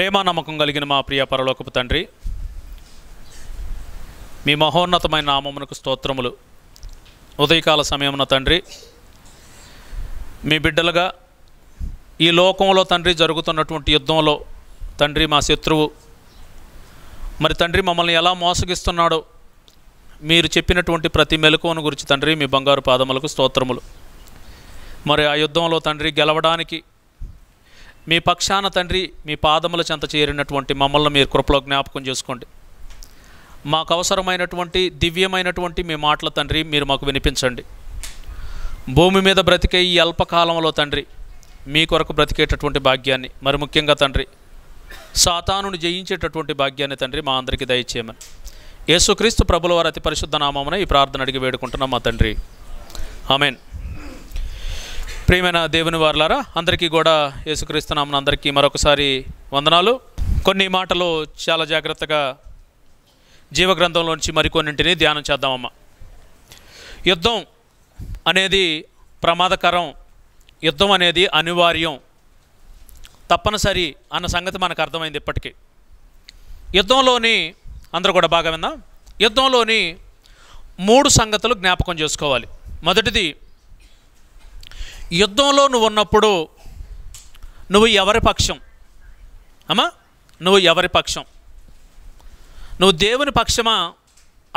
ప్రేమ నమ్మకం కలిగిన మా ప్రియ పరలోకపు తండ్రి మీ మహోన్నతమైన నామమునకు స్తోత్రములు ఉదయకాల సమయమున తండ్రి మీ బిడ్డలుగా ఈ లోకంలో తండ్రి జరుగుతున్నటువంటి యుద్ధంలో తండ్రి మా శత్రువు మరి తండ్రి మమ్మల్ని ఎలా మోసగిస్తున్నాడో మీరు చెప్పినటువంటి ప్రతి మెలకువను గురించి తండ్రి మీ బంగారు పాదములకు స్తోత్రములు మరి ఆ యుద్ధంలో తండ్రి గెలవడానికి మీ పక్షాన తండ్రి మీ పాదముల చెంత చేరినటువంటి మమ్మల్ని మీరు కృపలో జ్ఞాపకం చేసుకోండి మాకు అవసరమైనటువంటి దివ్యమైనటువంటి మీ మాటల తండ్రి మీరు మాకు వినిపించండి భూమి మీద బ్రతికే ఈ అల్పకాలంలో తండ్రి మీ కొరకు బ్రతికేటటువంటి భాగ్యాన్ని మరి ముఖ్యంగా తండ్రి సాతానుని జయించేటటువంటి భాగ్యాన్ని తండ్రి మా అందరికీ దయచేయమని యేసుక్రీస్తు ప్రభుల వారి అతి పరిశుద్ధ నామమున ఈ ప్రార్థన అడిగి వేడుకుంటున్నాం మా తండ్రి ఆమెన్ ప్రియమైన దేవుని వారులారా అందరికీ కూడా యేసుక్రీస్తున్నామని అందరికీ మరొకసారి వందనాలు కొన్ని మాటలు చాలా జాగ్రత్తగా జీవగ్రంథంలోంచి మరికొన్నింటిని ధ్యానం చేద్దామమ్మా యుద్ధం అనేది ప్రమాదకరం యుద్ధం అనేది అనివార్యం తప్పనిసరి అన్న సంగతి మనకు అర్థమైంది ఇప్పటికీ యుద్ధంలోని అందరూ కూడా బాగా విన్నా యుద్ధంలోని మూడు సంగతులు జ్ఞాపకం చేసుకోవాలి మొదటిది యుద్ధంలో నువ్వు ఉన్నప్పుడు నువ్వు ఎవరి పక్షం అమ్మా నువ్వు ఎవరి పక్షం నువ్వు దేవుని పక్షమా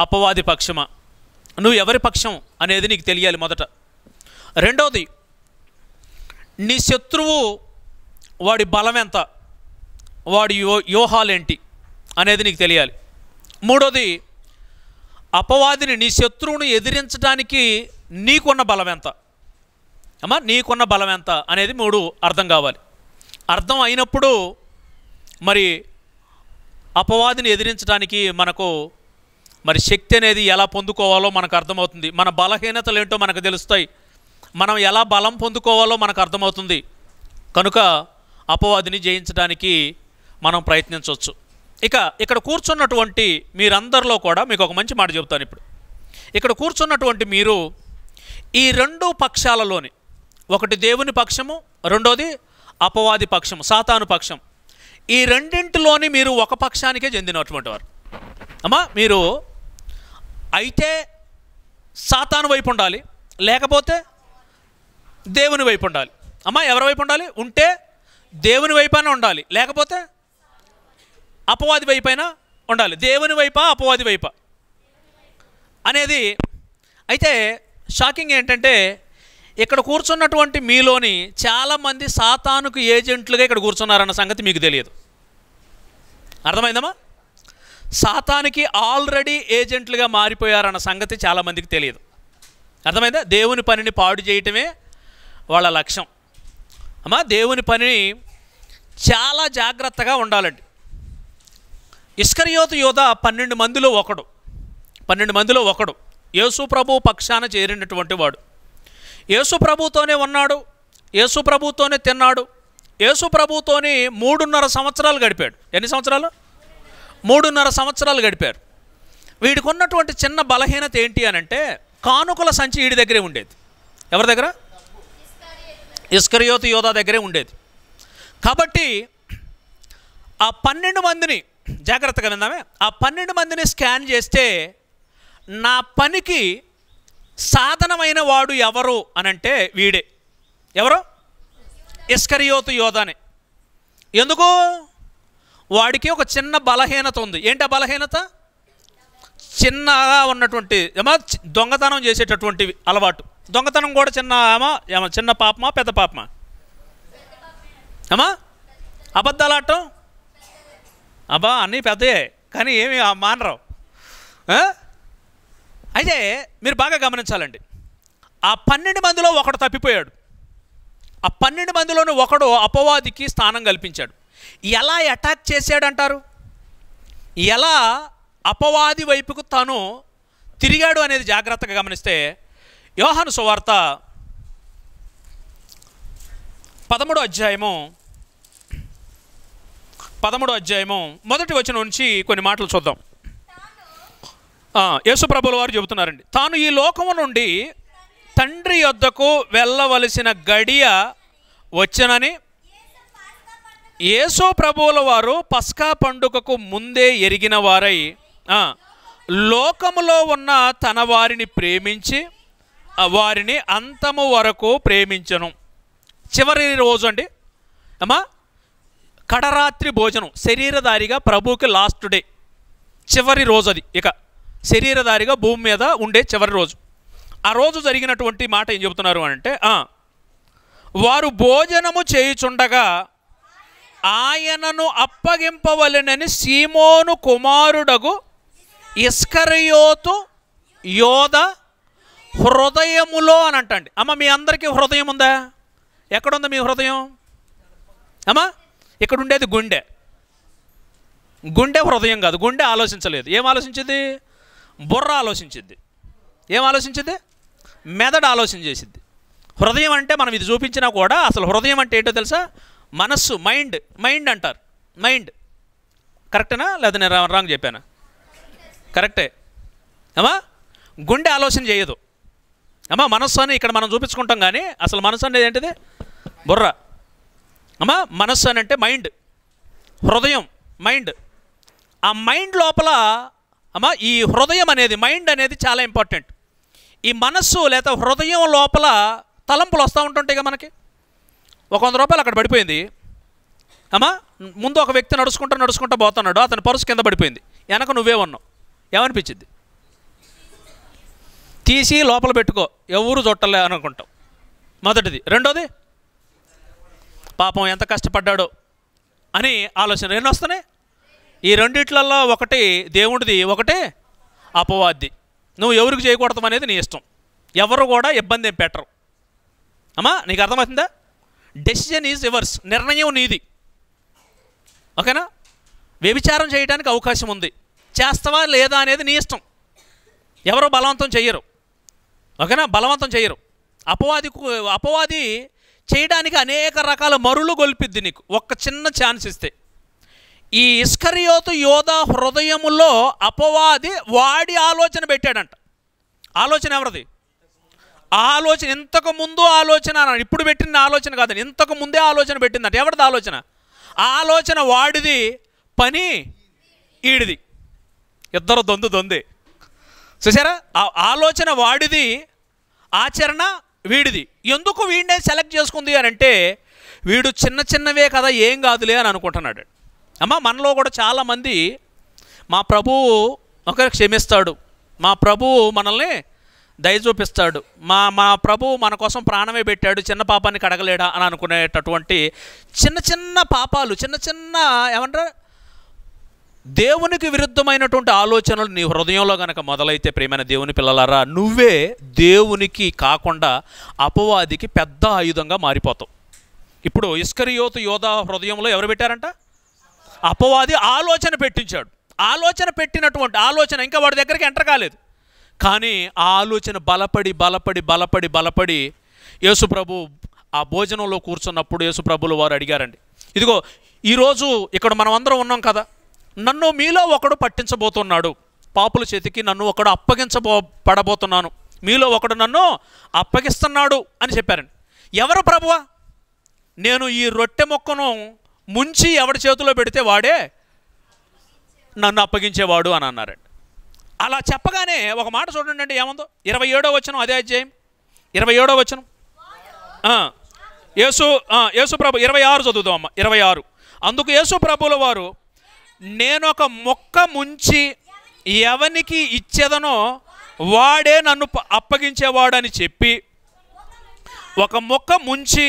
అపవాది పక్షమా నువ్వు ఎవరి పక్షం అనేది నీకు తెలియాలి మొదట రెండవది నీ శత్రువు వాడి బలం ఎంత వాడి యో వ్యూహాలేంటి అనేది నీకు తెలియాలి మూడోది అపవాదిని నీ శత్రువును ఎదిరించడానికి నీకున్న బలం ఎంత అమ్మా నీకున్న బలం ఎంత అనేది మూడు అర్థం కావాలి అర్థం అయినప్పుడు మరి అపవాదిని ఎదిరించడానికి మనకు మరి శక్తి అనేది ఎలా పొందుకోవాలో మనకు అర్థమవుతుంది మన బలహీనతలు ఏంటో మనకు తెలుస్తాయి మనం ఎలా బలం పొందుకోవాలో మనకు అర్థమవుతుంది కనుక అపవాదిని జయించడానికి మనం ప్రయత్నించవచ్చు ఇక ఇక్కడ కూర్చున్నటువంటి మీరందరిలో కూడా మీకు ఒక మంచి మాట చెబుతాను ఇప్పుడు ఇక్కడ కూర్చున్నటువంటి మీరు ఈ రెండు పక్షాలలోని ఒకటి దేవుని పక్షము రెండోది అపవాది పక్షము సాతాను పక్షం ఈ రెండింటిలోని మీరు ఒక పక్షానికే చెందినటువంటి వారు అమ్మా మీరు అయితే సాతాను వైపు ఉండాలి లేకపోతే దేవుని వైపు ఉండాలి అమ్మా ఎవరి వైపు ఉండాలి ఉంటే దేవుని వైపైన ఉండాలి లేకపోతే అపవాది వైపైన ఉండాలి దేవుని వైపా అపవాది వైప అనేది అయితే షాకింగ్ ఏంటంటే ఇక్కడ కూర్చున్నటువంటి మీలోని చాలామంది సాతానుకు ఏజెంట్లుగా ఇక్కడ కూర్చున్నారన్న సంగతి మీకు తెలియదు అర్థమైందమ్మా సాతానికి ఆల్రెడీ ఏజెంట్లుగా మారిపోయారన్న సంగతి చాలామందికి తెలియదు అర్థమైందా దేవుని పనిని పాడు చేయటమే వాళ్ళ లక్ష్యం అమ్మా దేవుని పనిని చాలా జాగ్రత్తగా ఉండాలండి ఇస్కరియోతు యోధ పన్నెండు మందిలో ఒకడు పన్నెండు మందిలో ఒకడు యేసు ప్రభు పక్షాన చేరినటువంటి వాడు యేసు ప్రభుతోనే ఉన్నాడు యేసు ప్రభుతోనే తిన్నాడు యేసు ప్రభుతోని మూడున్నర సంవత్సరాలు గడిపాడు ఎన్ని సంవత్సరాలు మూడున్నర సంవత్సరాలు గడిపారు వీడికి ఉన్నటువంటి చిన్న బలహీనత ఏంటి అని అంటే కానుకల సంచి వీడి దగ్గరే ఉండేది ఎవరి దగ్గర ఇస్కరియోతి యోధా దగ్గరే ఉండేది కాబట్టి ఆ పన్నెండు మందిని జాగ్రత్తగా విందామే ఆ పన్నెండు మందిని స్కాన్ చేస్తే నా పనికి సాధనమైన వాడు ఎవరు అనంటే వీడే ఎవరు ఇస్కరియోతు యోధానే ఎందుకు వాడికి ఒక చిన్న బలహీనత ఉంది ఏంటి ఆ బలహీనత చిన్నగా ఉన్నటువంటి ఏమో దొంగతనం చేసేటటువంటివి అలవాటు దొంగతనం కూడా చిన్న ఏమో చిన్న పాపమా పెద్ద పాపమా ఏమా అబద్ధాలాటం అబ్బా అన్నీ పెద్దయే కానీ ఏమి మానరావు అయితే మీరు బాగా గమనించాలండి ఆ పన్నెండు మందిలో ఒకడు తప్పిపోయాడు ఆ పన్నెండు మందిలోని ఒకడు అపవాదికి స్థానం కల్పించాడు ఎలా అటాక్ చేశాడంటారు ఎలా అపవాది వైపుకు తాను తిరిగాడు అనేది జాగ్రత్తగా గమనిస్తే యోహాను సువార్త పదమూడు అధ్యాయము పదమూడు అధ్యాయము మొదటి వచ్చిన నుంచి కొన్ని మాటలు చూద్దాం యేసుప్రభుల వారు చెబుతున్నారండి తాను ఈ లోకము నుండి తండ్రి యొద్దకు వెళ్ళవలసిన గడియ వచ్చనని యేసు ప్రభువుల వారు పస్కా పండుగకు ముందే ఎరిగిన వారై లోకములో ఉన్న తన వారిని ప్రేమించి వారిని అంతము వరకు ప్రేమించను చివరి రోజు అండి అమ్మా కడరాత్రి భోజనం శరీరధారిగా ప్రభువుకి లాస్ట్ డే చివరి రోజు అది ఇక శరీరధారిగా భూమి మీద ఉండే చివరి రోజు ఆ రోజు జరిగినటువంటి మాట ఏం చెబుతున్నారు అంటే వారు భోజనము చేయుచుండగా ఆయనను అప్పగింపవలెనని సీమోను కుమారుడగు ఇస్కరియోతు యోధ హృదయములో అని అంటండి అమ్మ మీ అందరికీ హృదయం ఉందా ఎక్కడుంది మీ హృదయం అమ్మా ఇక్కడ ఉండేది గుండె గుండె హృదయం కాదు గుండె ఆలోచించలేదు ఏం ఆలోచించింది బుర్ర ఆలోచించింది ఏం ఆలోచించింది మెదడు ఆలోచన చేసింది హృదయం అంటే మనం ఇది చూపించినా కూడా అసలు హృదయం అంటే ఏంటో తెలుసా మనస్సు మైండ్ మైండ్ అంటారు మైండ్ కరెక్టేనా లేదా నేను రాంగ్ చెప్పానా కరెక్టే ఏమా గుండె ఆలోచన చేయదు అమ్మా మనస్సు అని ఇక్కడ మనం చూపించుకుంటాం కానీ అసలు మనస్సు అనేది ఏంటిది బుర్ర అమ్మా మనస్సు అని అంటే మైండ్ హృదయం మైండ్ ఆ మైండ్ లోపల అమ్మా ఈ హృదయం అనేది మైండ్ అనేది చాలా ఇంపార్టెంట్ ఈ మనస్సు లేదా హృదయం లోపల తలంపులు వస్తూ కదా మనకి ఒక వంద రూపాయలు అక్కడ పడిపోయింది అమ్మా ముందు ఒక వ్యక్తి నడుచుకుంటూ నడుచుకుంటూ పోతున్నాడు అతని పరుసు కింద పడిపోయింది వెనక నువ్వే ఉన్నావు ఏమనిపించింది తీసి లోపల పెట్టుకో ఎవరు చుట్టలే అనుకుంటాం మొదటిది రెండోది పాపం ఎంత కష్టపడ్డాడో అని ఆలోచన ఎన్ని వస్తున్నాయి ఈ రెండిట్లలో ఒకటి దేవుడిది ఒకటి అపవాది నువ్వు ఎవరికి చేయకూడదు అనేది నీ ఇష్టం ఎవరు కూడా ఇబ్బంది ఏం పెట్టరు అమ్మా నీకు అర్థమవుతుందా డెసిజన్ ఈజ్ రివర్స్ నిర్ణయం నీది ఓకేనా వ్యభిచారం చేయడానికి అవకాశం ఉంది చేస్తావా లేదా అనేది నీ ఇష్టం ఎవరు బలవంతం చేయరు ఓకేనా బలవంతం చేయరు అపవాది అపవాది చేయడానికి అనేక రకాల మరులు గొల్పిద్ది నీకు ఒక్క చిన్న ఛాన్స్ ఇస్తే ఈ ఇస్కరియోతు యోధ హృదయములో అపవాది వాడి ఆలోచన పెట్టాడంట ఆలోచన ఎవరిది ఆలోచన ఇంతకు ముందు ఆలోచన ఇప్పుడు పెట్టిన ఆలోచన కాదండి ఇంతకు ముందే ఆలోచన పెట్టిందంట ఎవరిది ఆలోచన ఆలోచన వాడిది పని ఈడిది ఇద్దరు దొందు దొంది చూసారా ఆలోచన వాడిది ఆచరణ వీడిది ఎందుకు వీడినే సెలెక్ట్ చేసుకుంది అని అంటే వీడు చిన్న చిన్నవే కదా ఏం కాదులే అని అనుకుంటున్నాడు అమ్మ మనలో కూడా చాలామంది మా ప్రభువు ఒక క్షమిస్తాడు మా ప్రభువు మనల్ని దయ చూపిస్తాడు మా మా ప్రభువు మన కోసం ప్రాణమే పెట్టాడు చిన్న పాపాన్ని కడగలేడా అని అనుకునేటటువంటి చిన్న చిన్న పాపాలు చిన్న చిన్న ఏమంటారు దేవునికి విరుద్ధమైనటువంటి ఆలోచనలు నీ హృదయంలో కనుక మొదలైతే ప్రేమైన దేవుని పిల్లలారా నువ్వే దేవునికి కాకుండా అపవాదికి పెద్ద ఆయుధంగా మారిపోతావు ఇప్పుడు ఇస్కరియోతు యోధ హృదయంలో ఎవరు పెట్టారంట అపవాది ఆలోచన పెట్టించాడు ఆలోచన పెట్టినటువంటి ఆలోచన ఇంకా వాడి దగ్గరికి ఎంటర్ కాలేదు కానీ ఆ ఆలోచన బలపడి బలపడి బలపడి బలపడి యేసుప్రభు ఆ భోజనంలో కూర్చున్నప్పుడు యేసుప్రభులు వారు అడిగారండి ఇదిగో ఈరోజు ఇక్కడ మనం అందరం ఉన్నాం కదా నన్ను మీలో ఒకడు పట్టించబోతున్నాడు పాపుల చేతికి నన్ను ఒకడు అప్పగించబో పడబోతున్నాను మీలో ఒకడు నన్ను అప్పగిస్తున్నాడు అని చెప్పారండి ఎవరు ప్రభువా నేను ఈ రొట్టె మొక్కను ముంచి ఎవడి చేతిలో పెడితే వాడే నన్ను అప్పగించేవాడు అని అన్నారండి అలా చెప్పగానే ఒక మాట చూడండి అండి ఏముందో ఇరవై ఏడో వచ్చనం అదే అధ్యాయం ఇరవై ఏడో వచ్చనం యేసు యేసు ప్రభు ఇరవై ఆరు చదువుదాం అమ్మ ఇరవై ఆరు అందుకు యేసు ప్రభుల వారు నేను ఒక మొక్క ముంచి ఎవనికి ఇచ్చేదనో వాడే నన్ను అప్పగించేవాడని చెప్పి ఒక మొక్క ముంచి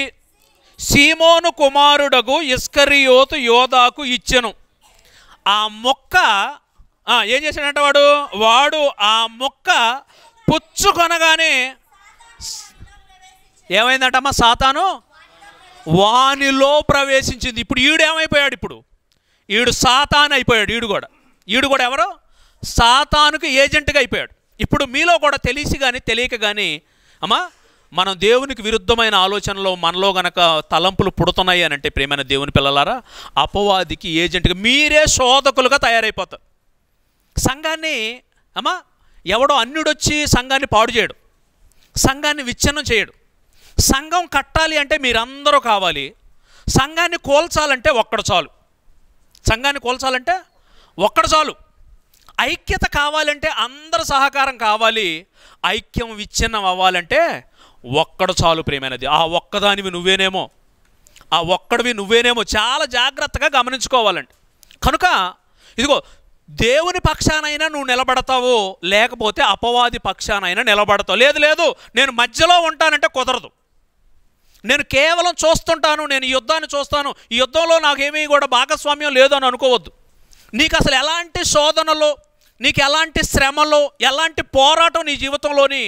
సీమోను కుమారుడగు ఇస్కరియోతు యోధాకు ఇచ్చెను ఆ మొక్క ఏం చేశాడంట వాడు వాడు ఆ మొక్క పుచ్చుకొనగానే ఏమైందంటమ్మా సాతాను వానిలో ప్రవేశించింది ఇప్పుడు ఈడు ఏమైపోయాడు ఇప్పుడు ఈడు సాతాన్ అయిపోయాడు ఈడు కూడా ఈడు కూడా ఎవరు సాతానుకి ఏజెంట్గా అయిపోయాడు ఇప్పుడు మీలో కూడా తెలిసి కానీ తెలియక కానీ అమ్మా మనం దేవునికి విరుద్ధమైన ఆలోచనలో మనలో గనక తలంపులు పుడుతున్నాయి అని అంటే ప్రేమైన దేవుని పిల్లలారా అపవాదికి ఏజెంట్గా మీరే శోధకులుగా తయారైపోతారు సంఘాన్ని అమ్మా ఎవడో అన్యుడొచ్చి సంఘాన్ని పాడు చేయడు సంఘాన్ని విచ్ఛిన్నం చేయడు సంఘం కట్టాలి అంటే మీరందరూ కావాలి సంఘాన్ని కోల్చాలంటే ఒక్కడు చాలు సంఘాన్ని కోల్చాలంటే ఒక్కడు చాలు ఐక్యత కావాలంటే అందరి సహకారం కావాలి ఐక్యం విచ్ఛిన్నం అవ్వాలంటే ఒక్కడు చాలు ప్రేమైనది ఆ ఒక్కదానివి నువ్వేనేమో ఆ ఒక్కడివి నువ్వేనేమో చాలా జాగ్రత్తగా గమనించుకోవాలండి కనుక ఇదిగో దేవుని పక్షానైనా నువ్వు నిలబడతావు లేకపోతే అపవాది పక్షానైనా నిలబడతావు లేదు లేదు నేను మధ్యలో ఉంటానంటే కుదరదు నేను కేవలం చూస్తుంటాను నేను యుద్ధాన్ని చూస్తాను ఈ యుద్ధంలో నాకేమీ కూడా భాగస్వామ్యం లేదు అని అనుకోవద్దు నీకు అసలు ఎలాంటి శోధనలో నీకు ఎలాంటి శ్రమలో ఎలాంటి పోరాటం నీ జీవితంలోని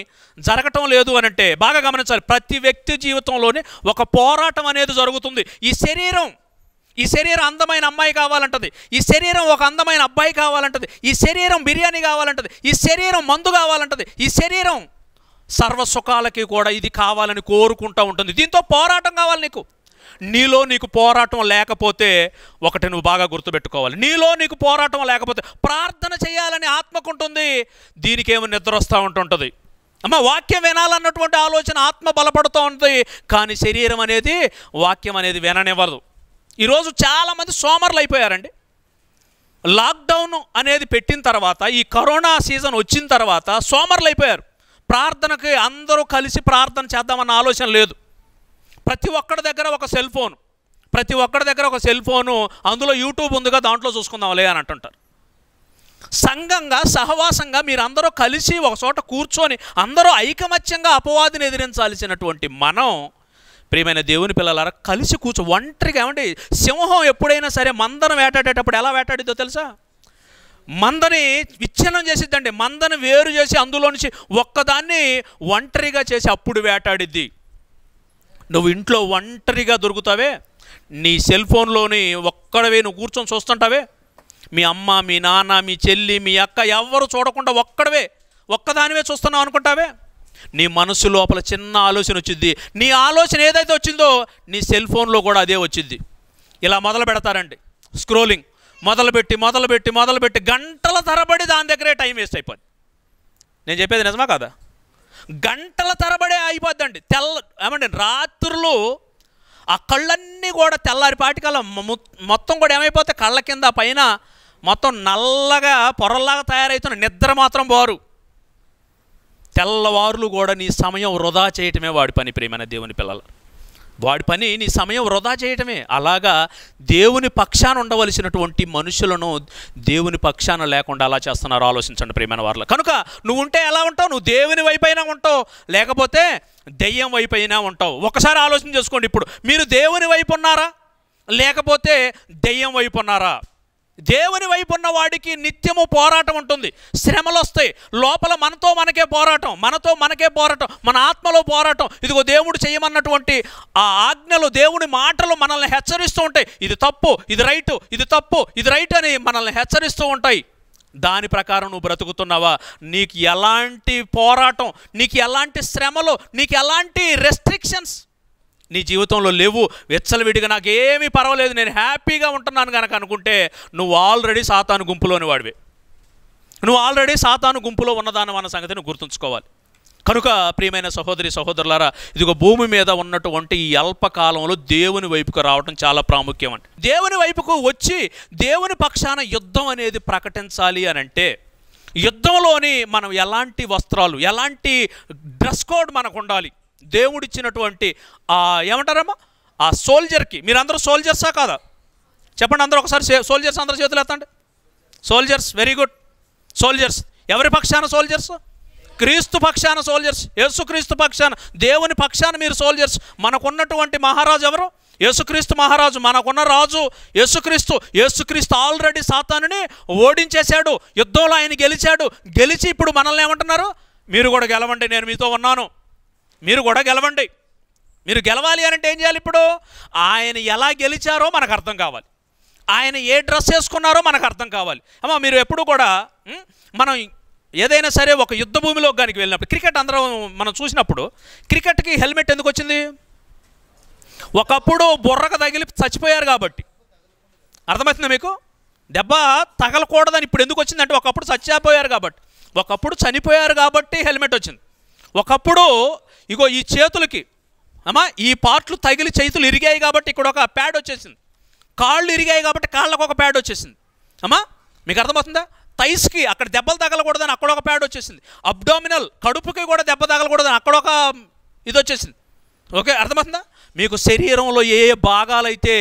జరగటం లేదు అని అంటే బాగా గమనించాలి ప్రతి వ్యక్తి జీవితంలోని ఒక పోరాటం అనేది జరుగుతుంది ఈ శరీరం ఈ శరీరం అందమైన అమ్మాయి కావాలంటది ఈ శరీరం ఒక అందమైన అబ్బాయి కావాలంటది ఈ శరీరం బిర్యానీ కావాలంటది ఈ శరీరం మందు కావాలంటది ఈ శరీరం సర్వసుఖాలకి కూడా ఇది కావాలని కోరుకుంటూ ఉంటుంది దీంతో పోరాటం కావాలి నీకు నీలో నీకు పోరాటం లేకపోతే ఒకటి నువ్వు బాగా గుర్తుపెట్టుకోవాలి నీలో నీకు పోరాటం లేకపోతే ప్రార్థన చేయాలని ఆత్మకుంటుంది ఏమో నిద్ర వస్తూ ఉంటుంటుంది అమ్మ వాక్యం వినాలన్నటువంటి ఆలోచన ఆత్మ బలపడుతూ ఉంటుంది కానీ శరీరం అనేది వాక్యం అనేది విననివ్వదు ఈరోజు చాలామంది సోమరులు అయిపోయారండి లాక్డౌన్ అనేది పెట్టిన తర్వాత ఈ కరోనా సీజన్ వచ్చిన తర్వాత సోమర్లు అయిపోయారు ప్రార్థనకి అందరూ కలిసి ప్రార్థన చేద్దామన్న ఆలోచన లేదు ప్రతి ఒక్కడి దగ్గర ఒక సెల్ ఫోన్ ప్రతి ఒక్కడి దగ్గర ఒక సెల్ ఫోను అందులో యూట్యూబ్ ఉందిగా దాంట్లో లే అని అంటుంటారు సంఘంగా సహవాసంగా మీరందరూ కలిసి ఒక చోట కూర్చొని అందరూ ఐకమత్యంగా అపవాదిని ఎదిరించాల్సినటువంటి మనం ప్రియమైన దేవుని పిల్లలారా కలిసి కూర్చో ఒంటరిగా ఏమండి సింహం ఎప్పుడైనా సరే మందను వేటాడేటప్పుడు ఎలా వేటాడిద్దో తెలుసా మందని విచ్ఛిన్నం చేసిద్దండి మందని వేరు చేసి అందులో నుంచి ఒక్కదాన్ని ఒంటరిగా చేసి అప్పుడు వేటాడిద్ది నువ్వు ఇంట్లో ఒంటరిగా దొరుకుతావే నీ సెల్ ఫోన్లోని ఒక్కడవే నువ్వు కూర్చొని చూస్తుంటావే మీ అమ్మ మీ నాన్న మీ చెల్లి మీ అక్క ఎవ్వరు చూడకుండా ఒక్కడవే ఒక్కదానివే చూస్తున్నావు అనుకుంటావే నీ మనసు లోపల చిన్న ఆలోచన వచ్చింది నీ ఆలోచన ఏదైతే వచ్చిందో నీ సెల్ ఫోన్లో కూడా అదే వచ్చింది ఇలా మొదలు పెడతారండి స్క్రోలింగ్ మొదలుపెట్టి మొదలుపెట్టి మొదలుపెట్టి గంటల తరబడి దాని దగ్గరే టైం వేస్ట్ అయిపోయింది నేను చెప్పేది నిజమా కదా గంటల తరబడే అయిపోద్దండి తెల్ల ఏమండి రాత్రులు ఆ కళ్ళన్నీ కూడా తెల్లారిపాటికల్లా మొత్తం కూడా ఏమైపోతే కళ్ళ కింద పైన మొత్తం నల్లగా పొరల్లాగా తయారవుతున్న నిద్ర మాత్రం బోరు తెల్లవారులు కూడా నీ సమయం వృధా చేయటమే వాడి పని ప్రేమైన దేవుని పిల్లలు వాడి పని నీ సమయం వృధా చేయటమే అలాగా దేవుని పక్షాన ఉండవలసినటువంటి మనుషులను దేవుని పక్షాన లేకుండా అలా చేస్తున్నారు ఆలోచించండి ప్రియమైన వారిలో కనుక నువ్వు ఉంటే ఎలా ఉంటావు నువ్వు దేవుని వైపైనా ఉంటావు లేకపోతే దెయ్యం వైపైనా ఉంటావు ఒకసారి ఆలోచన చేసుకోండి ఇప్పుడు మీరు దేవుని వైపు ఉన్నారా లేకపోతే దెయ్యం వైపు ఉన్నారా దేవుని వైపు ఉన్న వాడికి నిత్యము పోరాటం ఉంటుంది శ్రమలు వస్తాయి లోపల మనతో మనకే పోరాటం మనతో మనకే పోరాటం మన ఆత్మలో పోరాటం ఇదిగో దేవుడు చేయమన్నటువంటి ఆ ఆజ్ఞలు దేవుని మాటలు మనల్ని హెచ్చరిస్తూ ఉంటాయి ఇది తప్పు ఇది రైట్ ఇది తప్పు ఇది రైట్ అని మనల్ని హెచ్చరిస్తూ ఉంటాయి దాని ప్రకారం నువ్వు బ్రతుకుతున్నావా నీకు ఎలాంటి పోరాటం నీకు ఎలాంటి శ్రమలు నీకు ఎలాంటి రెస్ట్రిక్షన్స్ నీ జీవితంలో లేవు విడిగా నాకేమీ పర్వాలేదు నేను హ్యాపీగా ఉంటున్నాను కనుక అనుకుంటే నువ్వు ఆల్రెడీ సాతాను గుంపులోని వాడివి నువ్వు ఆల్రెడీ సాతాను గుంపులో ఉన్నదాని అన్న సంగతి నువ్వు గుర్తుంచుకోవాలి కనుక ప్రియమైన సహోదరి సహోదరులారా ఒక భూమి మీద ఉన్నటువంటి ఈ అల్పకాలంలో దేవుని వైపుకు రావడం చాలా ప్రాముఖ్యం అండి దేవుని వైపుకు వచ్చి దేవుని పక్షాన యుద్ధం అనేది ప్రకటించాలి అని అంటే యుద్ధంలోని మనం ఎలాంటి వస్త్రాలు ఎలాంటి డ్రెస్ కోడ్ మనకు ఉండాలి దేవుడిచ్చినటువంటి ఆ ఏమంటారమ్మా ఆ సోల్జర్కి మీరందరూ సోల్జర్సా కాదా చెప్పండి అందరూ ఒకసారి సోల్జర్స్ అందరూ చేతులు ఎత్తండి సోల్జర్స్ వెరీ గుడ్ సోల్జర్స్ ఎవరి పక్షాన సోల్జర్స్ క్రీస్తు పక్షాన సోల్జర్స్ యేసుక్రీస్తు పక్షాన దేవుని పక్షాన మీరు సోల్జర్స్ మనకున్నటువంటి మహారాజు ఎవరు యేసుక్రీస్తు మహారాజు మనకున్న రాజు యేసుక్రీస్తు యేసుక్రీస్తు ఆల్రెడీ సాతానుని ఓడించేశాడు యుద్ధంలో ఆయన గెలిచాడు గెలిచి ఇప్పుడు మనల్ని ఏమంటున్నారు మీరు కూడా గెలవండి నేను మీతో ఉన్నాను మీరు కూడా గెలవండి మీరు గెలవాలి అంటే ఏం చేయాలి ఇప్పుడు ఆయన ఎలా గెలిచారో మనకు అర్థం కావాలి ఆయన ఏ డ్రెస్ వేసుకున్నారో మనకు అర్థం కావాలి అమ్మ మీరు ఎప్పుడు కూడా మనం ఏదైనా సరే ఒక యుద్ధ భూమిలో కానీ వెళ్ళినప్పుడు క్రికెట్ అందరం మనం చూసినప్పుడు క్రికెట్కి హెల్మెట్ ఎందుకు వచ్చింది ఒకప్పుడు బుర్రకు తగిలి చచ్చిపోయారు కాబట్టి అర్థమవుతుందా మీకు దెబ్బ తగలకూడదని ఇప్పుడు ఎందుకు వచ్చిందంటే ఒకప్పుడు చచ్చిపోయారు కాబట్టి ఒకప్పుడు చనిపోయారు కాబట్టి హెల్మెట్ వచ్చింది ఒకప్పుడు ఇగో ఈ చేతులకి అమ్మా ఈ పార్ట్లు తగిలి చేతులు ఇరిగాయి కాబట్టి ఇక్కడ ఒక ప్యాడ్ వచ్చేసింది కాళ్ళు ఇరిగాయి కాబట్టి కాళ్ళకు ఒక ప్యాడ్ వచ్చేసింది అమ్మా మీకు అర్థమవుతుందా థైస్కి అక్కడ దెబ్బలు తగలకూడదని అక్కడ ఒక ప్యాడ్ వచ్చేసింది అబ్డామినల్ కడుపుకి కూడా దెబ్బ తగలకూడదని అక్కడ ఒక ఇది వచ్చేసింది ఓకే అర్థమవుతుందా మీకు శరీరంలో ఏ భాగాలు భాగాలైతే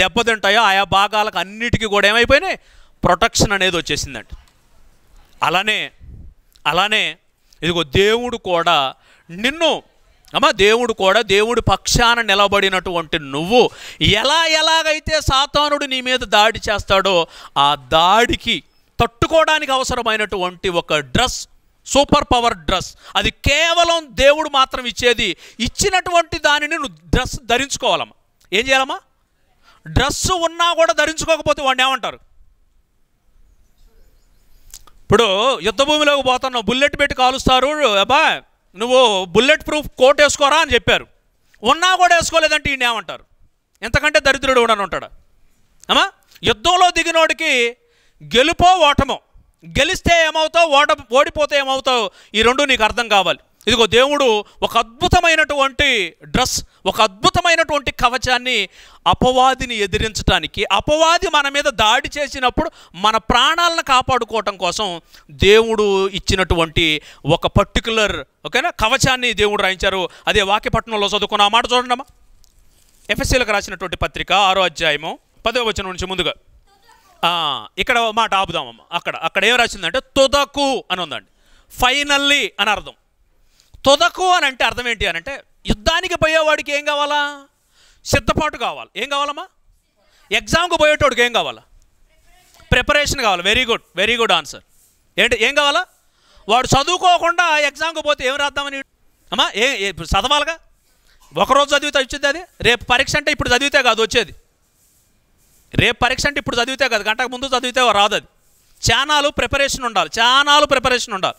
దెబ్బతింటాయో ఆయా భాగాలకు అన్నిటికీ కూడా ఏమైపోయినాయి ప్రొటెక్షన్ అనేది వచ్చేసిందండి అలానే అలానే ఇదిగో దేవుడు కూడా నిన్ను అమ్మా దేవుడు కూడా దేవుడి పక్షాన నిలబడినటువంటి నువ్వు ఎలా ఎలాగైతే సాతానుడు నీ మీద దాడి చేస్తాడో ఆ దాడికి తట్టుకోవడానికి అవసరమైనటువంటి ఒక డ్రెస్ సూపర్ పవర్ డ్రెస్ అది కేవలం దేవుడు మాత్రం ఇచ్చేది ఇచ్చినటువంటి దానిని నువ్వు డ్రెస్ ధరించుకోవాలమ్మా ఏం చేయాలమ్మా డ్రెస్ ఉన్నా కూడా ధరించుకోకపోతే వాడిని ఏమంటారు ఇప్పుడు యుద్ధభూమిలోకి పోతున్నావు బుల్లెట్ పెట్టి కాలుస్తారు అబ్బా నువ్వు బుల్లెట్ ప్రూఫ్ కోట్ వేసుకోరా అని చెప్పారు ఉన్నా కూడా వేసుకోలేదంటే ఈయన ఏమంటారు ఎంతకంటే దరిద్రుడు ఉండని ఉంటాడా అమ్మా యుద్ధంలో దిగినోడికి గెలుపో ఓటమో గెలిస్తే ఏమవుతావు ఓట ఓడిపోతే ఏమవుతావు ఈ రెండు నీకు అర్థం కావాలి ఇదిగో దేవుడు ఒక అద్భుతమైనటువంటి డ్రెస్ ఒక అద్భుతమైనటువంటి కవచాన్ని అపవాదిని ఎదిరించడానికి అపవాది మన మీద దాడి చేసినప్పుడు మన ప్రాణాలను కాపాడుకోవటం కోసం దేవుడు ఇచ్చినటువంటి ఒక పర్టికులర్ ఓకేనా కవచాన్ని దేవుడు రాయించారు అదే వాక్యపట్నంలో చదువుకున్న ఆ మాట చూడండమ్మా ఎఫ్ఎస్సీలకు రాసినటువంటి పత్రిక ఆరో అధ్యాయము పదో వచ్చిన నుంచి ముందుగా ఇక్కడ మాట ఆపుదామమ్మ అక్కడ అక్కడ ఏం రాసిందంటే తుదకు అని ఉందండి ఫైనల్లీ అని అర్థం తొదకు అని అంటే అర్థం ఏంటి అని అంటే యుద్ధానికి పోయేవాడికి ఏం కావాలా సిద్ధపాటు కావాలి ఏం కావాలమ్మా ఎగ్జామ్కి పోయేటోడికి ఏం కావాలా ప్రిపరేషన్ కావాలి very good very good answer ఏంటి ఏం కావాలా వాడు చదువుకోకుండా ఎగ్జామ్కి పోతే ఏం రాద్దామని అమ్మా ఏ చదవాలిగా ఒకరోజు చదివితే వచ్చేది అది రేపు పరీక్ష అంటే ఇప్పుడు చదివితే కాదు వచ్చేది రేపు పరీక్ష అంటే ఇప్పుడు చదివితే కాదు గంటకు ముందు చదివితే రాదు అది చానాలు ప్రిపరేషన్ ఉండాలి చానాలు ప్రిపరేషన్ ఉండాలి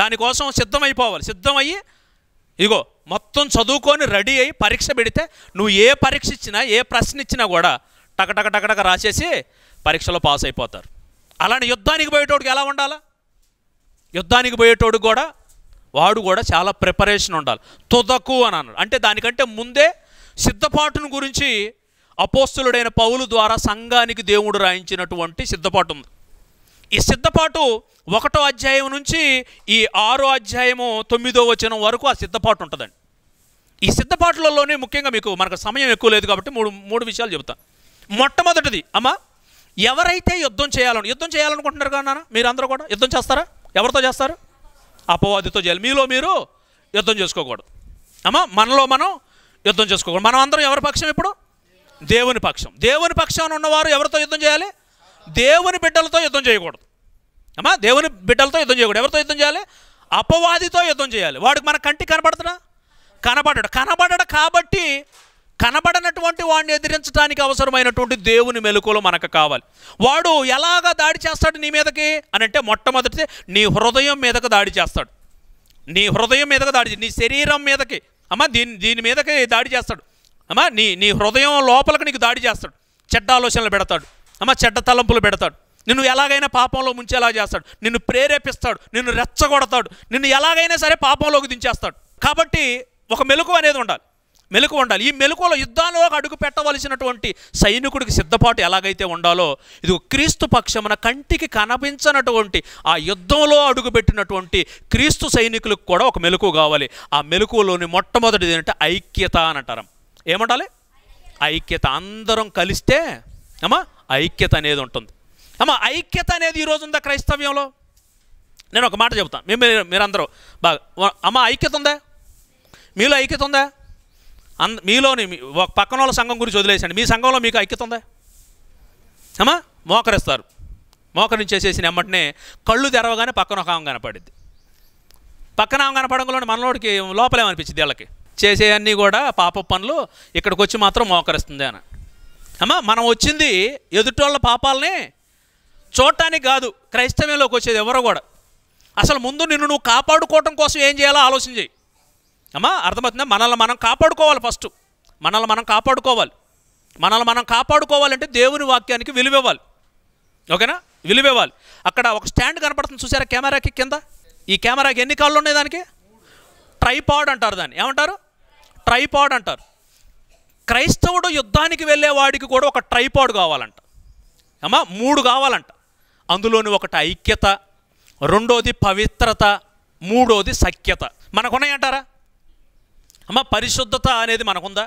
దానికోసం సిద్ధమైపోవాలి సిద్ధమయ్యి ఇగో మొత్తం చదువుకొని రెడీ అయ్యి పరీక్ష పెడితే నువ్వు ఏ పరీక్ష ఇచ్చినా ఏ ప్రశ్న ఇచ్చినా కూడా టకటక టకటక రాసేసి పరీక్షలో పాస్ అయిపోతారు అలానే యుద్ధానికి పోయేటోడికి ఎలా ఉండాలా యుద్ధానికి పోయేటోడు కూడా వాడు కూడా చాలా ప్రిపరేషన్ ఉండాలి తుదకు అని అన్నాడు అంటే దానికంటే ముందే సిద్ధపాటును గురించి అపోస్తులుడైన పౌలు ద్వారా సంఘానికి దేవుడు రాయించినటువంటి సిద్ధపాటు ఉంది ఈ సిద్ధపాటు ఒకటో అధ్యాయం నుంచి ఈ ఆరో అధ్యాయము తొమ్మిదో వచనం వరకు ఆ సిద్ధపాటు ఉంటుందండి ఈ సిద్ధపాట్లలోనే ముఖ్యంగా మీకు మనకు సమయం ఎక్కువ లేదు కాబట్టి మూడు మూడు విషయాలు చెబుతాను మొట్టమొదటిది అమ్మా ఎవరైతే యుద్ధం చేయాలని యుద్ధం చేయాలనుకుంటున్నారు కదా నాన్న మీరు అందరూ కూడా యుద్ధం చేస్తారా ఎవరితో చేస్తారు అపవాదితో చేయాలి మీలో మీరు యుద్ధం చేసుకోకూడదు అమ్మా మనలో మనం యుద్ధం చేసుకోకూడదు మనం అందరం ఎవరి పక్షం ఇప్పుడు దేవుని పక్షం దేవుని పక్షాన్ని ఉన్నవారు ఎవరితో యుద్ధం చేయాలి దేవుని బిడ్డలతో యుద్ధం చేయకూడదు అమ్మా దేవుని బిడ్డలతో యుద్ధం చేయకూడదు ఎవరితో యుద్ధం చేయాలి అపవాదితో యుద్ధం చేయాలి వాడికి మన కంటి కనబడుతున్నా కనబడడు కనబడడు కాబట్టి కనబడినటువంటి వాడిని ఎదిరించడానికి అవసరమైనటువంటి దేవుని మెలకులు మనకు కావాలి వాడు ఎలాగ దాడి చేస్తాడు నీ మీదకి అని అంటే మొట్టమొదటి నీ హృదయం మీదకి దాడి చేస్తాడు నీ హృదయం మీదకి దాడి నీ శరీరం మీదకి అమ్మ దీని దీని మీదకి దాడి చేస్తాడు అమ్మా నీ నీ హృదయం లోపలికి నీకు దాడి చేస్తాడు చెడ్డ ఆలోచనలు పెడతాడు అమ్మ చెడ్డ తలంపులు పెడతాడు నిన్ను ఎలాగైనా పాపంలో ముంచేలా చేస్తాడు నిన్ను ప్రేరేపిస్తాడు నిన్ను రెచ్చగొడతాడు నిన్ను ఎలాగైనా సరే పాపంలోకి దించేస్తాడు కాబట్టి ఒక మెలకు అనేది ఉండాలి మెలకు ఉండాలి ఈ మెలకులో యుద్ధాల్లో అడుగు పెట్టవలసినటువంటి సైనికుడికి సిద్ధపాటు ఎలాగైతే ఉండాలో ఇది క్రీస్తు పక్షమున కంటికి కనిపించనటువంటి ఆ యుద్ధంలో అడుగు పెట్టినటువంటి క్రీస్తు సైనికులకు కూడా ఒక మెలకు కావాలి ఆ మెలకులోని మొట్టమొదటిది ఏంటంటే ఐక్యత అని అంటారు ఏమంటాలి ఐక్యత అందరం కలిస్తే అమ్మా ఐక్యత అనేది ఉంటుంది అమ్మ ఐక్యత అనేది ఈరోజు ఉందా క్రైస్తవ్యంలో నేను ఒక మాట చెబుతాను మేము మీరందరూ బాగా అమ్మ ఐక్యత ఉందా మీలో ఐక్యత ఉందా అంద మీలోని ఒక పక్కన వాళ్ళ సంఘం గురించి వదిలేసండి మీ సంఘంలో మీకు ఐక్యత ఉందా అమ్మా మోకరిస్తారు మోకరించేసేసిన ఎమ్మటనే కళ్ళు తెరవగానే పక్కన ఒక ఆమె కనపడింది పక్కన ఆమె కనపడంలోని మనలోడికి లోపలేమనిపించింది వీళ్ళకి చేసే అన్నీ కూడా పాప పనులు ఇక్కడికి వచ్చి మాత్రం మోకరిస్తుంది అని అమ్మా మనం వచ్చింది ఎదుటోళ్ళ పాపాలని చూడటానికి కాదు క్రైస్తవ్యంలోకి వచ్చేది ఎవరో కూడా అసలు ముందు నిన్ను నువ్వు కాపాడుకోవటం కోసం ఏం చేయాలో ఆలోచన చేయి అమ్మా అర్థమవుతుందా మనల్ని మనం కాపాడుకోవాలి ఫస్ట్ మనల్ని మనం కాపాడుకోవాలి మనల్ని మనం కాపాడుకోవాలంటే దేవుని వాక్యానికి విలువివ్వాలి ఓకేనా విలువివ్వాలి అక్కడ ఒక స్టాండ్ కనపడుతుంది చూసారా కెమెరాకి కింద ఈ కెమెరాకి ఎన్ని కాళ్ళు ఉన్నాయి దానికి ట్రైపాడ్ అంటారు దాన్ని ఏమంటారు ట్రైపాడ్ అంటారు క్రైస్తవుడు యుద్ధానికి వెళ్ళేవాడికి కూడా ఒక ట్రైపాడ్ కావాలంట అమ్మా మూడు కావాలంట అందులోని ఒకటి ఐక్యత రెండోది పవిత్రత మూడోది సఖ్యత మనకున్నాయంటారా అమ్మ పరిశుద్ధత అనేది మనకుందా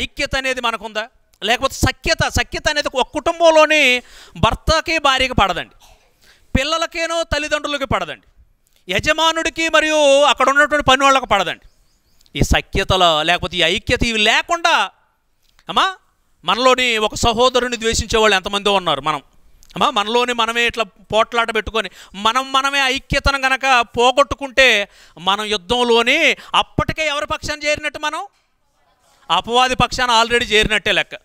ఐక్యత అనేది మనకుందా లేకపోతే సఖ్యత సఖ్యత అనేది ఒక కుటుంబంలోని భర్తకి భార్యకి పడదండి పిల్లలకేనో తల్లిదండ్రులకి పడదండి యజమానుడికి మరియు అక్కడ ఉన్నటువంటి పని వాళ్ళకి పడదండి ఈ సఖ్యతలో లేకపోతే ఈ ఐక్యత ఇవి లేకుండా అమ్మా మనలోని ఒక సహోదరుని ద్వేషించే వాళ్ళు ఎంతమందో ఉన్నారు మనం అమ్మా మనలోని మనమే ఇట్లా పోట్లాట పెట్టుకొని మనం మనమే ఐక్యతను గనక పోగొట్టుకుంటే మనం యుద్ధంలోని అప్పటికే ఎవరి పక్షాన్ని చేరినట్టు మనం అపవాది పక్షాన ఆల్రెడీ చేరినట్టే లెక్క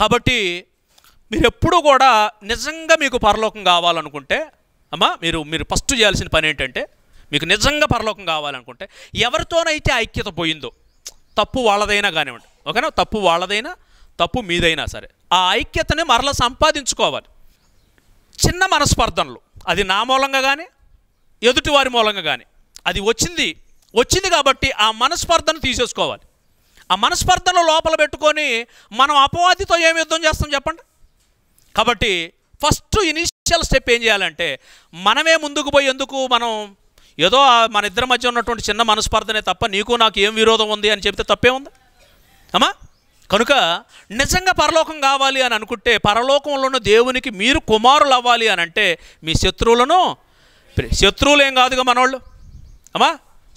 కాబట్టి మీరు ఎప్పుడూ కూడా నిజంగా మీకు పరలోకం కావాలనుకుంటే అమ్మా మీరు మీరు ఫస్ట్ చేయాల్సిన పని ఏంటంటే మీకు నిజంగా పరలోకం కావాలనుకుంటే ఎవరితోనైతే ఐక్యత పోయిందో తప్పు వాళ్ళదైనా కానివ్వండి ఓకేనా తప్పు వాళ్ళదైనా తప్పు మీదైనా సరే ఆ ఐక్యతని మరల సంపాదించుకోవాలి చిన్న మనస్పర్ధనలు అది నా మూలంగా కానీ ఎదుటి వారి మూలంగా కానీ అది వచ్చింది వచ్చింది కాబట్టి ఆ మనస్పర్ధను తీసేసుకోవాలి ఆ మనస్పర్ధను లోపల పెట్టుకొని మనం అపవాదితో ఏమి యుద్ధం చేస్తాం చెప్పండి కాబట్టి ఫస్ట్ ఇనీషియల్ స్టెప్ ఏం చేయాలంటే మనమే ముందుకు పోయి ఎందుకు మనం ఏదో మన ఇద్దరి మధ్య ఉన్నటువంటి చిన్న మనస్పర్ధనే తప్ప నీకు నాకు ఏం విరోధం ఉంది అని చెప్తే తప్పే ఉంది అమ్మా కనుక నిజంగా పరలోకం కావాలి అని అనుకుంటే పరలోకంలోను దేవునికి మీరు కుమారులు అవ్వాలి అని అంటే మీ శత్రువులను శత్రువులు ఏం కాదుగా మనోళ్ళు అమ్మా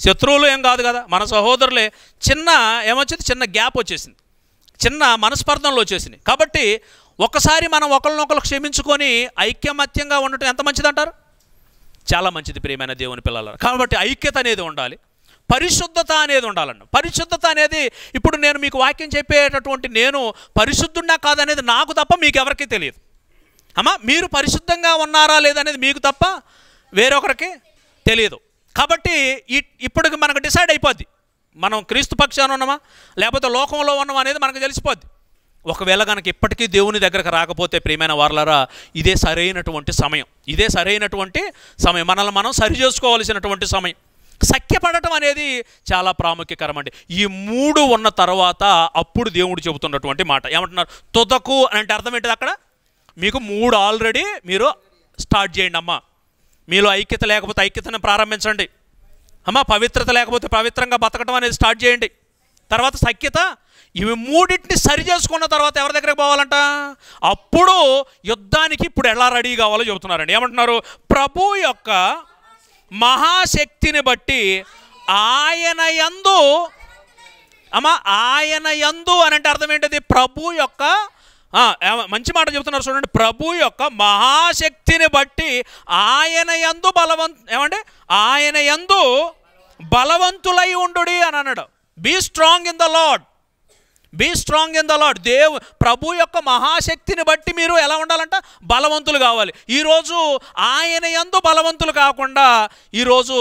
శత్రువులు ఏం కాదు కదా మన సహోదరులే చిన్న ఏమొచ్చింది చిన్న గ్యాప్ వచ్చేసింది చిన్న మనస్పర్ధంలో వచ్చేసింది కాబట్టి ఒకసారి మనం ఒకరినొకరు క్షమించుకొని ఐక్యమత్యంగా ఉండటం ఎంత మంచిదంటారు చాలా మంచిది ప్రియమైన దేవుని పిల్లలు కాబట్టి ఐక్యత అనేది ఉండాలి పరిశుద్ధత అనేది ఉండాలన్న పరిశుద్ధత అనేది ఇప్పుడు నేను మీకు వాక్యం చెప్పేటటువంటి నేను పరిశుద్ధున్నా కాదనేది నాకు తప్ప మీకు ఎవరికీ తెలియదు అమ్మా మీరు పరిశుద్ధంగా ఉన్నారా లేదనేది మీకు తప్ప వేరొకరికి తెలియదు కాబట్టి ఇప్పటికి మనకు డిసైడ్ అయిపోద్ది మనం క్రీస్తు పక్షాన ఉన్నామా లేకపోతే లోకంలో ఉన్నామా అనేది మనకు తెలిసిపోద్ది ఒకవేళ కనుక ఇప్పటికీ దేవుని దగ్గరకు రాకపోతే ప్రియమైన వారలరా ఇదే సరైనటువంటి సమయం ఇదే సరైనటువంటి సమయం మనల్ని మనం సరి చేసుకోవాల్సినటువంటి సమయం సఖ్యపడటం అనేది చాలా ప్రాముఖ్యకరం అండి ఈ మూడు ఉన్న తర్వాత అప్పుడు దేవుడు చెబుతున్నటువంటి మాట ఏమంటున్నారు తుదకు అంటే అర్థం ఏంటిది అక్కడ మీకు మూడు ఆల్రెడీ మీరు స్టార్ట్ చేయండి అమ్మా మీలో ఐక్యత లేకపోతే ఐక్యతను ప్రారంభించండి అమ్మ పవిత్రత లేకపోతే పవిత్రంగా బతకటం అనేది స్టార్ట్ చేయండి తర్వాత సఖ్యత ఇవి మూడింటిని సరి చేసుకున్న తర్వాత ఎవరి దగ్గరికి పోవాలంట అప్పుడు యుద్ధానికి ఇప్పుడు ఎలా రెడీ కావాలో చెబుతున్నారండి ఏమంటున్నారు ప్రభు యొక్క మహాశక్తిని బట్టి ఆయన యందు అమ్మా ఆయన యందు అని అంటే అర్థం ఏంటిది ప్రభు యొక్క మంచి మాట చెబుతున్నారు చూడండి ప్రభు యొక్క మహాశక్తిని బట్టి ఆయన యందు బలవంత ఏమంటే ఆయన యందు బలవంతులై ఉండు అని అన్నాడు be strong in the Lord be strong in the Lord దేవు ప్రభు యొక్క మహాశక్తిని బట్టి మీరు ఎలా ఉండాలంట బలవంతులు కావాలి ఈరోజు ఆయన ఎందు బలవంతులు కాకుండా ఈరోజు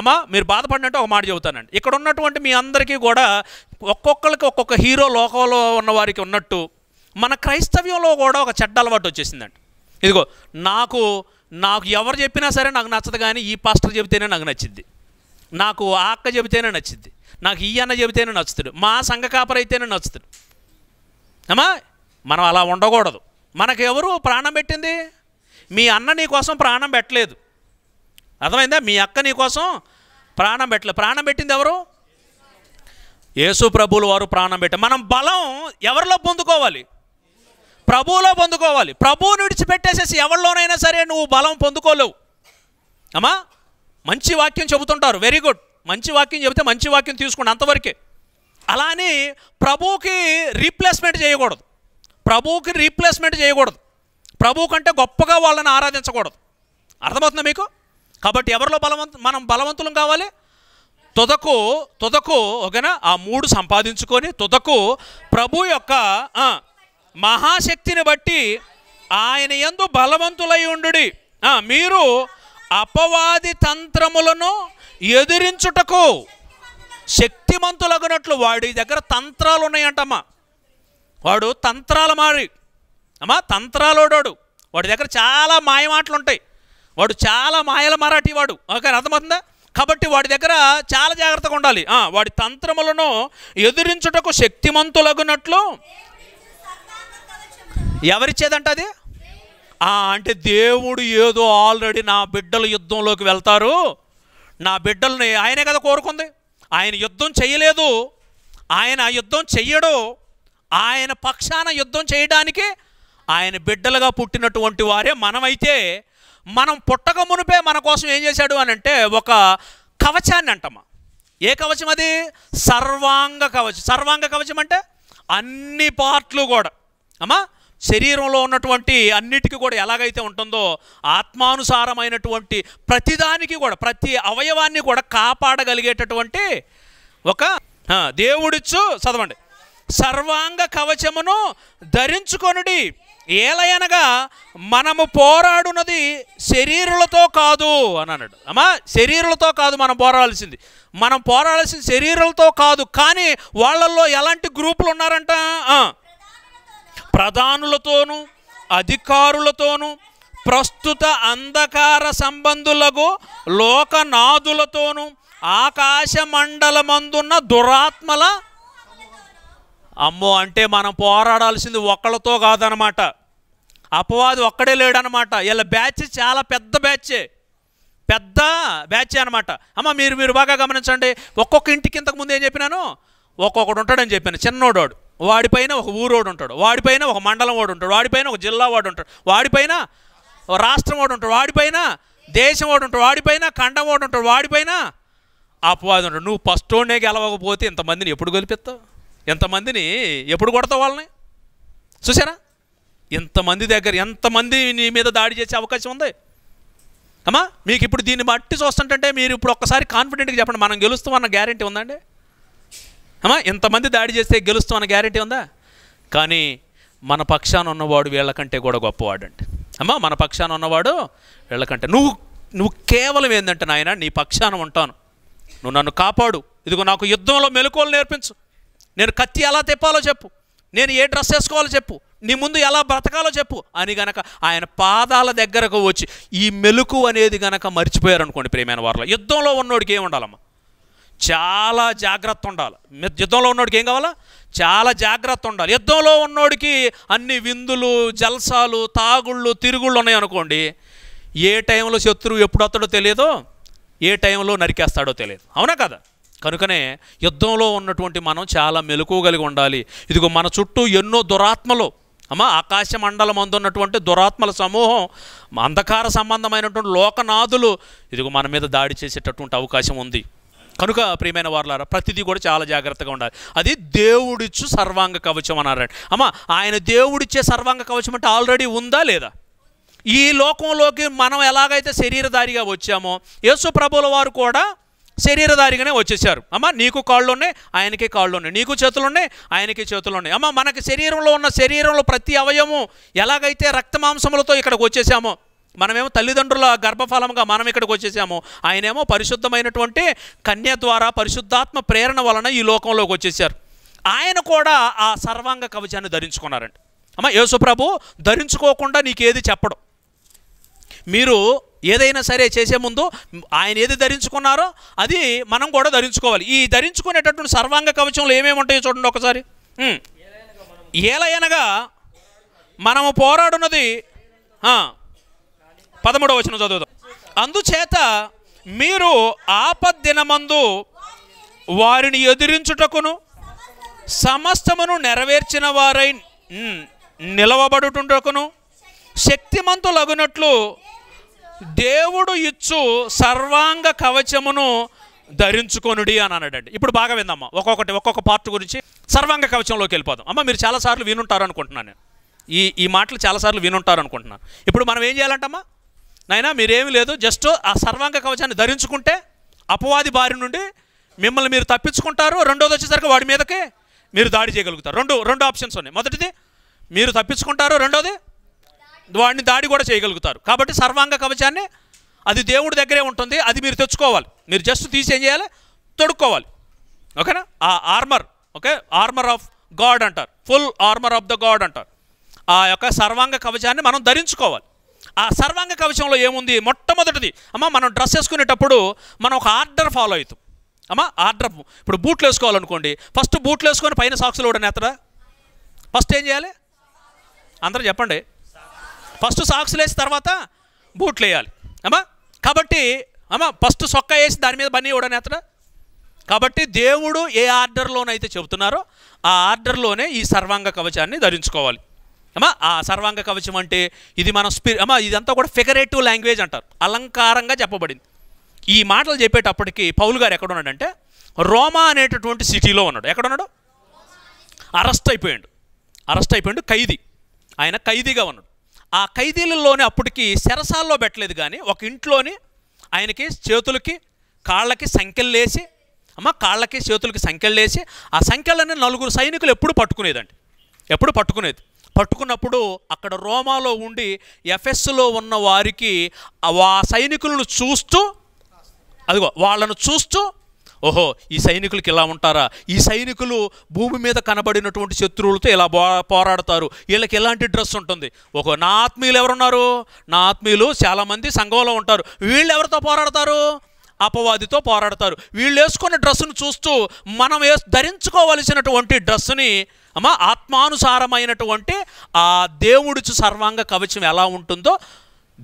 అమ్మ మీరు బాధపడినట్టు ఒక మాట చెబుతానండి ఇక్కడ ఉన్నటువంటి మీ అందరికీ కూడా ఒక్కొక్కరికి ఒక్కొక్క హీరో లోకంలో ఉన్నవారికి ఉన్నట్టు మన క్రైస్తవ్యంలో కూడా ఒక చెడ్డ అలవాటు వచ్చేసిందండి ఇదిగో నాకు నాకు ఎవరు చెప్పినా సరే నాకు నచ్చదు కానీ ఈ పాస్టర్ చెబితేనే నాకు నచ్చింది నాకు ఆ అక్క చెబితేనే నచ్చింది నాకు ఈ అన్న చెబితేనే నచ్చుతాడు మా సంఘ అయితేనే నచ్చుతాడు అమ్మా మనం అలా ఉండకూడదు మనకెవరు ప్రాణం పెట్టింది మీ అన్న నీ కోసం ప్రాణం పెట్టలేదు అర్థమైందా మీ అక్క నీ కోసం ప్రాణం పెట్టలేదు ప్రాణం పెట్టింది ఎవరు యేసు ప్రభువులు వారు ప్రాణం పెట్టారు మనం బలం ఎవరిలో పొందుకోవాలి ప్రభువులో పొందుకోవాలి ప్రభువుని విడిచిపెట్టేసేసి ఎవరిలోనైనా సరే నువ్వు బలం పొందుకోలేవు అమ్మా మంచి వాక్యం చెబుతుంటారు వెరీ గుడ్ మంచి వాక్యం చెబితే మంచి వాక్యం తీసుకోండి అంతవరకే అలానే ప్రభువుకి రీప్లేస్మెంట్ చేయకూడదు ప్రభువుకి రీప్లేస్మెంట్ చేయకూడదు ప్రభు కంటే గొప్పగా వాళ్ళని ఆరాధించకూడదు అర్థమవుతుందా మీకు కాబట్టి ఎవరిలో బలవంత మనం బలవంతులం కావాలి తుదకు తుదకు ఓకేనా ఆ మూడు సంపాదించుకొని తుదకు ప్రభు యొక్క మహాశక్తిని బట్టి ఆయన ఎందు బలవంతులై ఉండు మీరు అపవాది తంత్రములను ఎదిరించుటకు శక్తిమంతులగినట్లు వాడి దగ్గర తంత్రాలు ఉన్నాయంటమ్మా వాడు తంత్రాలు మారి అమ్మా తంత్రాలోడాడు వాడి దగ్గర చాలా మాయమాటలు ఉంటాయి వాడు చాలా మాయల మరాఠీ వాడు ఓకే అర్థమవుతుందా కాబట్టి వాడి దగ్గర చాలా జాగ్రత్తగా ఉండాలి వాడి తంత్రములను ఎదిరించుటకు శక్తిమంతులగునట్లు ఎవరిచ్చేదంట అది అంటే దేవుడు ఏదో ఆల్రెడీ నా బిడ్డల యుద్ధంలోకి వెళ్తారు నా బిడ్డల్ని ఆయనే కదా కోరుకుంది ఆయన యుద్ధం చేయలేదు ఆయన యుద్ధం చెయ్యడు ఆయన పక్షాన యుద్ధం చేయడానికి ఆయన బిడ్డలుగా పుట్టినటువంటి వారే మనమైతే మనం పుట్టక మునిపే మన కోసం ఏం చేశాడు అని అంటే ఒక కవచాన్ని అంటమ్మా ఏ కవచం అది సర్వాంగ కవచం సర్వాంగ కవచం అంటే అన్ని పార్ట్లు కూడా అమ్మా శరీరంలో ఉన్నటువంటి అన్నిటికీ కూడా ఎలాగైతే ఉంటుందో ఆత్మానుసారమైనటువంటి ప్రతిదానికి కూడా ప్రతి అవయవాన్ని కూడా కాపాడగలిగేటటువంటి ఒక దేవుడిచ్చు చదవండి సర్వాంగ కవచమును ధరించుకొనుడి ఏలయనగా మనము పోరాడునది శరీరులతో కాదు అని అన్నాడు అమ్మా శరీరులతో కాదు మనం పోరాడాల్సింది మనం పోరాడాల్సింది శరీరులతో కాదు కానీ వాళ్ళల్లో ఎలాంటి గ్రూపులు ఉన్నారంట ప్రధానులతోనూ అధికారులతోనూ ప్రస్తుత అంధకార సంబంధులకు లోకనాథులతోనూ ఆకాశ మండలమందున్న దురాత్మల అమ్మో అంటే మనం పోరాడాల్సింది ఒక్కళ్ళతో కాదనమాట అపవాది ఒక్కడే లేడనమాట వీళ్ళ బ్యాచ్ చాలా పెద్ద బ్యాచే పెద్ద బ్యాచే అనమాట అమ్మ మీరు మీరు బాగా గమనించండి ఒక్కొక్క ఇంటికి ఇంతకుముందు ఏం చెప్పినాను ఒక్కొక్కడు ఉంటాడని చెప్పాను చిన్నోడోడు వాడిపైన ఒక ఊరోడు ఉంటాడు వాడిపైన ఒక మండలం వాడు ఉంటాడు వాడిపైన ఒక జిల్లా వాడు ఉంటాడు వాడిపైన రాష్ట్రం వాడు ఉంటాడు వాడిపైన దేశం వాడు ఉంటాడు వాడిపైన ఖండం వాడు ఉంటాడు వాడిపైన అపవాదం ఉంటాడు నువ్వు ఫస్ట్ ఓనే గెలవకపోతే ఇంతమందిని ఎప్పుడు గెలిపిస్తావు ఎంతమందిని ఎప్పుడు కొడతావు వాళ్ళని చూసారా ఎంతమంది దగ్గర ఎంతమంది నీ మీద దాడి చేసే అవకాశం ఉంది అమ్మా మీకు ఇప్పుడు దీన్ని బట్టి చూస్తుంటే మీరు ఇప్పుడు ఒక్కసారి కాన్ఫిడెంట్గా చెప్పండి మనం గెలుస్తామన్న గ్యారంటీ ఉందండి అమ్మా ఇంతమంది దాడి చేస్తే గెలుస్తామన్న గ్యారెంటీ ఉందా కానీ మన పక్షాన ఉన్నవాడు వీళ్ళకంటే కూడా గొప్పవాడండి అమ్మా మన పక్షాన ఉన్నవాడు వీళ్ళకంటే నువ్వు నువ్వు కేవలం ఏంటంటే నాయన నీ పక్షాన ఉంటాను నువ్వు నన్ను కాపాడు ఇదిగో నాకు యుద్ధంలో మెలకువలు నేర్పించు నేను కత్తి ఎలా తెప్పాలో చెప్పు నేను ఏ డ్రెస్ వేసుకోవాలో చెప్పు నీ ముందు ఎలా బ్రతకాలో చెప్పు అని గనక ఆయన పాదాల దగ్గరకు వచ్చి ఈ మెలుకు అనేది గనక మర్చిపోయారనుకోండి ప్రేమైన వారిలో యుద్ధంలో ఉన్నోడికి ఉండాలమ్మా చాలా జాగ్రత్త ఉండాలి యుద్ధంలో ఉన్నోడికి ఏం కావాలా చాలా జాగ్రత్త ఉండాలి యుద్ధంలో ఉన్నోడికి అన్ని విందులు జల్సాలు తాగుళ్ళు తిరుగుళ్ళు ఉన్నాయనుకోండి ఏ టైంలో శత్రువు ఎప్పుడు వస్తాడో తెలియదో ఏ టైంలో నరికేస్తాడో తెలియదు అవునా కదా కనుకనే యుద్ధంలో ఉన్నటువంటి మనం చాలా మెలకువ కలిగి ఉండాలి ఇదిగో మన చుట్టూ ఎన్నో దురాత్మలు అమ్మ ఆకాశ మండలం ఉన్నటువంటి దురాత్మల సమూహం అంధకార సంబంధమైనటువంటి లోకనాథులు ఇదిగో మన మీద దాడి చేసేటటువంటి అవకాశం ఉంది కనుక ప్రియమైన వారులారా ప్రతిదీ కూడా చాలా జాగ్రత్తగా ఉండాలి అది దేవుడిచ్చు సర్వాంగ కవచం అన్నారండి అమ్మ ఆయన దేవుడిచ్చే సర్వాంగ కవచం అంటే ఆల్రెడీ ఉందా లేదా ఈ లోకంలోకి మనం ఎలాగైతే శరీరధారిగా వచ్చామో యేసు ప్రభుల వారు కూడా శరీరధారిగానే వచ్చేసారు అమ్మ నీకు కాళ్ళు ఉన్నాయి ఆయనకి కాళ్ళు ఉన్నాయి నీకు చేతులు ఉన్నాయి ఆయనకి చేతులు ఉన్నాయి అమ్మ మనకి శరీరంలో ఉన్న శరీరంలో ప్రతి అవయము ఎలాగైతే రక్తమాంసములతో ఇక్కడికి వచ్చేసామో మనమేమో తల్లిదండ్రుల గర్భఫలంగా మనం ఇక్కడికి వచ్చేసాము ఆయనేమో పరిశుద్ధమైనటువంటి కన్య ద్వారా పరిశుద్ధాత్మ ప్రేరణ వలన ఈ లోకంలోకి వచ్చేసారు ఆయన కూడా ఆ సర్వాంగ కవచాన్ని ధరించుకున్నారండి అమ్మ యేసుప్రభు ధరించుకోకుండా నీకేది చెప్పడం మీరు ఏదైనా సరే చేసే ముందు ఆయన ఏది ధరించుకున్నారో అది మనం కూడా ధరించుకోవాలి ఈ ధరించుకునేటటువంటి సర్వాంగ కవచంలో ఏమేమి ఉంటాయో చూడండి ఒకసారి ఏలయనగా మనము పోరాడున్నది పదమూడవ వచనం చదువుదాం అందుచేత మీరు ఆపద్దినమందు వారిని ఎదిరించుటకును సమస్తమును నెరవేర్చిన వారై నిలవబడుటకును శక్తిమంతులగునట్లు దేవుడు ఇచ్చు సర్వాంగ కవచమును ధరించుకొనుడి అని అన్నాడండి ఇప్పుడు బాగా విందమ్మా ఒక్కొక్కటి ఒక్కొక్క పార్ట్ గురించి సర్వాంగ కవచంలోకి వెళ్ళిపోదాం అమ్మ మీరు చాలాసార్లు వినుంటారు అనుకుంటున్నాను నేను ఈ ఈ మాటలు చాలాసార్లు వినుంటారు అనుకుంటున్నాను ఇప్పుడు మనం ఏం చేయాలంటమ్మా నాయనా మీరేమి లేదు జస్ట్ ఆ సర్వాంగ కవచాన్ని ధరించుకుంటే అపవాది బారి నుండి మిమ్మల్ని మీరు తప్పించుకుంటారు రెండోది వచ్చేసరికి వాడి మీదకి మీరు దాడి చేయగలుగుతారు రెండు రెండు ఆప్షన్స్ ఉన్నాయి మొదటిది మీరు తప్పించుకుంటారు రెండోది వాడిని దాడి కూడా చేయగలుగుతారు కాబట్టి సర్వాంగ కవచాన్ని అది దేవుడి దగ్గరే ఉంటుంది అది మీరు తెచ్చుకోవాలి మీరు జస్ట్ తీసి ఏం చేయాలి తొడుక్కోవాలి ఓకేనా ఆ armour okay armour of God అంటారు full armour of the God అంటారు ఆ యొక్క సర్వాంగ కవచాన్ని మనం ధరించుకోవాలి ఆ సర్వాంగ కవచంలో ఏముంది మొట్టమొదటిది అమ్మ మనం డ్రెస్ వేసుకునేటప్పుడు మనం ఒక ఆర్డర్ ఫాలో అవుతాం అమ్మ ఆర్డర్ ఇప్పుడు బూట్లు వేసుకోవాలనుకోండి ఫస్ట్ బూట్లు వేసుకొని పైన సాక్స్లు కూడా నేతడా ఫస్ట్ ఏం చేయాలి అందరూ చెప్పండి ఫస్ట్ సాక్స్లు వేసి తర్వాత బూట్లు వేయాలి అమ్మా కాబట్టి అమ్మ ఫస్ట్ సొక్క వేసి దాని మీద బన్నీ కూడా నేతడా కాబట్టి దేవుడు ఏ ఆర్డర్లోనైతే చెబుతున్నారో ఆ ఆర్డర్లోనే ఈ సర్వాంగ కవచాన్ని ధరించుకోవాలి అమ్మా ఆ సర్వాంగ కవచం అంటే ఇది మన స్పి అమ్మా ఇదంతా కూడా ఫిగరేటివ్ లాంగ్వేజ్ అంటారు అలంకారంగా చెప్పబడింది ఈ మాటలు చెప్పేటప్పటికి పౌలు గారు ఎక్కడ ఉన్నాడంటే రోమా అనేటటువంటి సిటీలో ఉన్నాడు ఎక్కడున్నాడు అరెస్ట్ అయిపోయాడు అరెస్ట్ అయిపోయాడు ఖైదీ ఆయన ఖైదీగా ఉన్నాడు ఆ ఖైదీలలోనే అప్పటికి సెరసాల్లో పెట్టలేదు కానీ ఒక ఇంట్లోని ఆయనకి చేతులకి కాళ్ళకి సంఖ్యలు లేచి అమ్మ కాళ్ళకి చేతులకి సంఖ్యలు లేచి ఆ సంఖ్యలన్నీ నలుగురు సైనికులు ఎప్పుడు పట్టుకునేదండి ఎప్పుడు పట్టుకునేది పట్టుకున్నప్పుడు అక్కడ రోమాలో ఉండి ఎఫ్ఎస్లో ఉన్న వారికి ఆ సైనికులను చూస్తూ అదిగో వాళ్ళను చూస్తూ ఓహో ఈ సైనికులకి ఇలా ఉంటారా ఈ సైనికులు భూమి మీద కనబడినటువంటి శత్రువులతో ఇలా పోరాడతారు వీళ్ళకి ఎలాంటి డ్రెస్ ఉంటుంది ఒక నా ఆత్మీయులు ఎవరున్నారు నా ఆత్మీయులు చాలామంది సంఘంలో ఉంటారు వీళ్ళు ఎవరితో పోరాడతారు అపవాదితో పోరాడతారు వీళ్ళు వేసుకున్న డ్రెస్సును చూస్తూ మనం ధరించుకోవలసినటువంటి డ్రెస్సుని అమ్మా ఆత్మానుసారమైనటువంటి ఆ దేవుడిచు సర్వాంగ కవచం ఎలా ఉంటుందో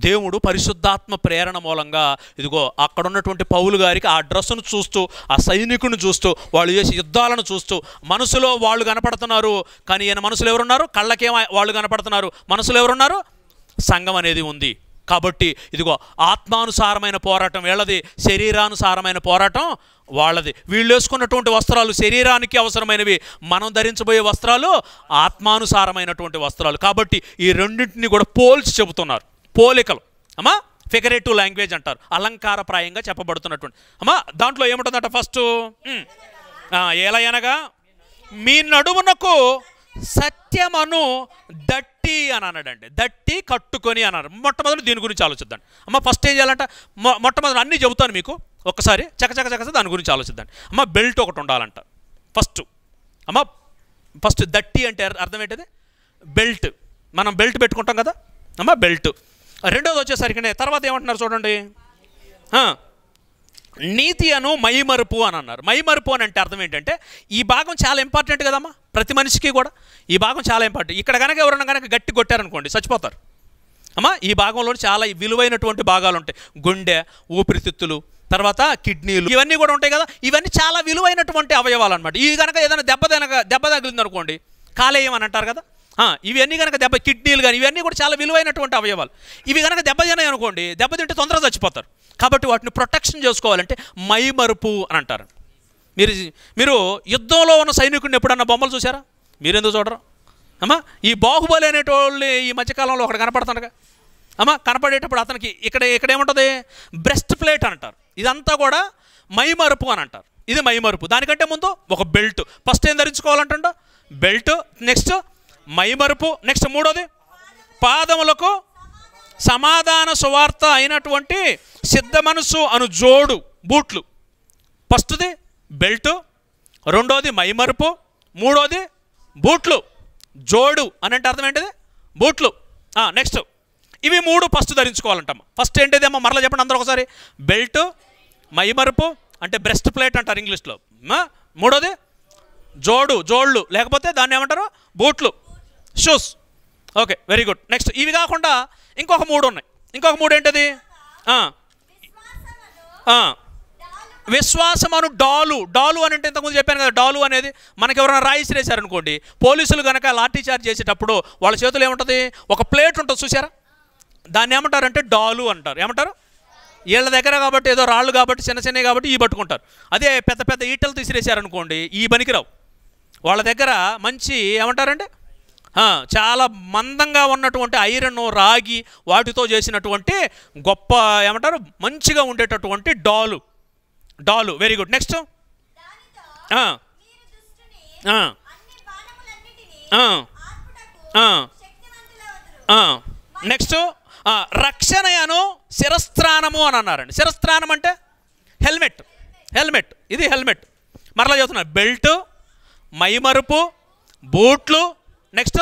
దేవుడు పరిశుద్ధాత్మ ప్రేరణ మూలంగా ఇదిగో అక్కడ ఉన్నటువంటి పౌలు గారికి ఆ డ్రెస్సును చూస్తూ ఆ సైనికుని చూస్తూ వాళ్ళు చేసే యుద్ధాలను చూస్తూ మనసులో వాళ్ళు కనపడుతున్నారు కానీ ఈయన మనసులు ఎవరున్నారు కళ్ళకేమో వాళ్ళు కనపడుతున్నారు మనసులు ఎవరున్నారు సంఘం అనేది ఉంది కాబట్టి ఇదిగో ఆత్మానుసారమైన పోరాటం వీళ్ళది శరీరానుసారమైన పోరాటం వాళ్ళది వీళ్ళు వేసుకున్నటువంటి వస్త్రాలు శరీరానికి అవసరమైనవి మనం ధరించబోయే వస్త్రాలు ఆత్మానుసారమైనటువంటి వస్త్రాలు కాబట్టి ఈ రెండింటిని కూడా పోల్చి చెబుతున్నారు పోలికలు అమ్మా ఫిగరేటివ్ లాంగ్వేజ్ అంటారు అలంకారప్రాయంగా చెప్పబడుతున్నటువంటి అమ్మా దాంట్లో ఏముంటుందట ఫస్ట్ ఎలా అనగా మీ నడుమునకు సత్యమను దట్టి అని అన్నాడండి దట్టి కట్టుకొని అన్నారు మొట్టమొదటి దీని గురించి ఆలోచిద్దాండి అమ్మ ఫస్ట్ ఏం చేయాలంట మొట్టమొదటి అన్నీ చెబుతాను మీకు ఒకసారి చకచక చక దాని గురించి ఆలోచిద్దాండి అమ్మ బెల్ట్ ఒకటి ఉండాలంట ఫస్ట్ అమ్మ ఫస్ట్ దట్టి అంటే అర్థం ఏంటిది బెల్ట్ మనం బెల్ట్ పెట్టుకుంటాం కదా అమ్మ బెల్ట్ రెండోది వచ్చేసరికి తర్వాత ఏమంటున్నారు చూడండి నీతి అను మైమరుపు అని అన్నారు మైమరుపు అని అంటే అర్థం ఏంటంటే ఈ భాగం చాలా ఇంపార్టెంట్ కదమ్మా ప్రతి మనిషికి కూడా ఈ భాగం చాలా ఇంపార్టెంట్ ఇక్కడ కనుక ఎవరన్నా కనుక గట్టి కొట్టారనుకోండి చచ్చిపోతారు అమ్మా ఈ భాగంలో చాలా విలువైనటువంటి భాగాలు ఉంటాయి గుండె ఊపిరితిత్తులు తర్వాత కిడ్నీలు ఇవన్నీ కూడా ఉంటాయి కదా ఇవన్నీ చాలా విలువైనటువంటి అవయవాలు అనమాట ఇవి కనుక ఏదైనా దెబ్బ తినక దెబ్బ తగిలింది అనుకోండి కాలేయం అని అంటారు కదా ఇవన్నీ కనుక దెబ్బ కిడ్నీలు కానీ ఇవన్నీ కూడా చాలా విలువైనటువంటి అవయవాలు ఇవి కనుక దెబ్బ తినాయి అనుకోండి దెబ్బ తింటే తొందరగా చచ్చిపోతారు కాబట్టి వాటిని ప్రొటెక్షన్ చేసుకోవాలంటే మైమరుపు అని అంటారు మీరు మీరు యుద్ధంలో ఉన్న సైనికుడిని ఎప్పుడన్నా బొమ్మలు చూసారా మీరెందుకు చూడరు అమ్మా ఈ బాహుబలి అనేటోళ్ళు ఈ మధ్యకాలంలో ఒకటి కనపడుతుండగా అమ్మా కనపడేటప్పుడు అతనికి ఇక్కడ ఇక్కడ ఏముంటుంది బ్రెస్ట్ ప్లేట్ అంటారు ఇదంతా కూడా మైమరుపు అని అంటారు ఇది మైమరుపు దానికంటే ముందు ఒక బెల్ట్ ఫస్ట్ ఏం ధరించుకోవాలంటుండో బెల్ట్ నెక్స్ట్ మైమరుపు నెక్స్ట్ మూడోది పాదములకు సమాధాన సువార్త అయినటువంటి సిద్ధ మనసు అను జోడు బూట్లు ఫస్ట్ది బెల్టు రెండోది మైమరుపు మూడోది బూట్లు జోడు అని అంటే అర్థం ఏంటిది బూట్లు నెక్స్ట్ ఇవి మూడు ఫస్ట్ ధరించుకోవాలంటమ్మ ఫస్ట్ ఏంటిదేమో మరలా చెప్పండి అందరూ ఒకసారి బెల్ట్ మైమరుపు అంటే బ్రెస్ట్ ప్లేట్ అంటారు ఇంగ్లీష్లో మూడోది జోడు జోళ్ళు లేకపోతే దాన్ని ఏమంటారు బూట్లు shoes okay very good next ఇవి కాకుండా ఇంకొక మూడు ఉన్నాయి ఇంకొక మూడు ఏంటది విశ్వాసం అను డాలు డాలు అని అంటే ఇంతకుముందు చెప్పాను కదా డాలు అనేది మనకి ఎవరైనా రాయిసి వేశారనుకోండి పోలీసులు కనుక లాఠీ చార్జ్ చేసేటప్పుడు వాళ్ళ చేతులు ఏముంటుంది ఒక ప్లేట్ ఉంటుంది చూసారా దాన్ని ఏమంటారంటే డాలు అంటారు ఏమంటారు వీళ్ళ దగ్గర కాబట్టి ఏదో రాళ్ళు కాబట్టి చిన్న చిన్నవి కాబట్టి ఈ పట్టుకుంటారు అదే పెద్ద పెద్ద ఈటలు తీసిరేసారనుకోండి ఈ పనికిరావు వాళ్ళ దగ్గర మంచి ఏమంటారంటే చాలా మందంగా ఉన్నటువంటి ఐరన్ రాగి వాటితో చేసినటువంటి గొప్ప ఏమంటారు మంచిగా ఉండేటటువంటి డాలు డాలు వెరీ గుడ్ నెక్స్ట్ నెక్స్ట్ రక్షణయను శిరస్త్రాణము అని అన్నారండి శిరస్త్రాణం అంటే హెల్మెట్ హెల్మెట్ ఇది హెల్మెట్ మరలా చదువుతున్నారు బెల్ట్ మైమరుపు బూట్లు నెక్స్ట్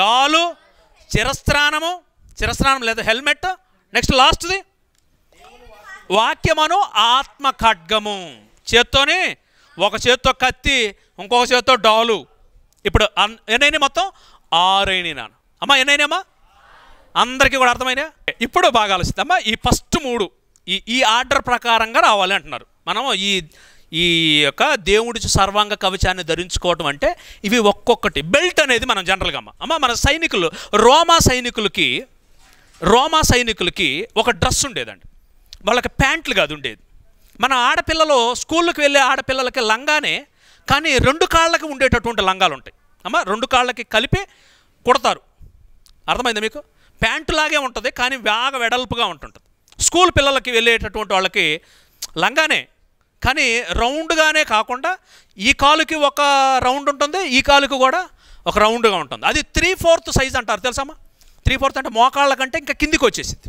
డాలు చిరస్నానము చిరస్నానం లేదా హెల్మెట్ నెక్స్ట్ లాస్ట్ది వాక్యమను ఆత్మ ఖడ్గము చేత్తోని ఒక చేత్తో కత్తి ఇంకొక చేత్తో డాలు ఇప్పుడు ఎన్నైనా మొత్తం ఆరైన నాన్న అమ్మా ఎన్నైనామ్మా అందరికీ కూడా అర్థమైనా ఇప్పుడు బాగా అమ్మ ఈ ఫస్ట్ మూడు ఈ ఈ ఆర్డర్ ప్రకారంగా రావాలి అంటున్నారు మనము ఈ ఈ యొక్క దేవుడి సర్వాంగ కవచాన్ని ధరించుకోవటం అంటే ఇవి ఒక్కొక్కటి బెల్ట్ అనేది మనం జనరల్గా అమ్మ అమ్మ మన సైనికులు రోమా సైనికులకి రోమా సైనికులకి ఒక డ్రెస్ ఉండేదండి వాళ్ళకి ప్యాంట్లు కాదు ఉండేది మన ఆడపిల్లలు స్కూళ్ళకి వెళ్ళే ఆడపిల్లలకి లంగానే కానీ రెండు కాళ్ళకి ఉండేటటువంటి లంగాలు ఉంటాయి అమ్మ రెండు కాళ్ళకి కలిపి కుడతారు అర్థమైంది మీకు లాగే ఉంటుంది కానీ బాగా వెడల్పుగా ఉంటుంటుంది స్కూల్ పిల్లలకి వెళ్ళేటటువంటి వాళ్ళకి లంగానే కానీ రౌండ్గానే కాకుండా ఈ కాలుకి ఒక రౌండ్ ఉంటుంది ఈ కాలుకి కూడా ఒక రౌండ్గా ఉంటుంది అది త్రీ ఫోర్త్ సైజ్ అంటారు తెలుసమ్మా త్రీ ఫోర్త్ అంటే మోకాళ్ళ కంటే ఇంకా కిందికి వచ్చేసింది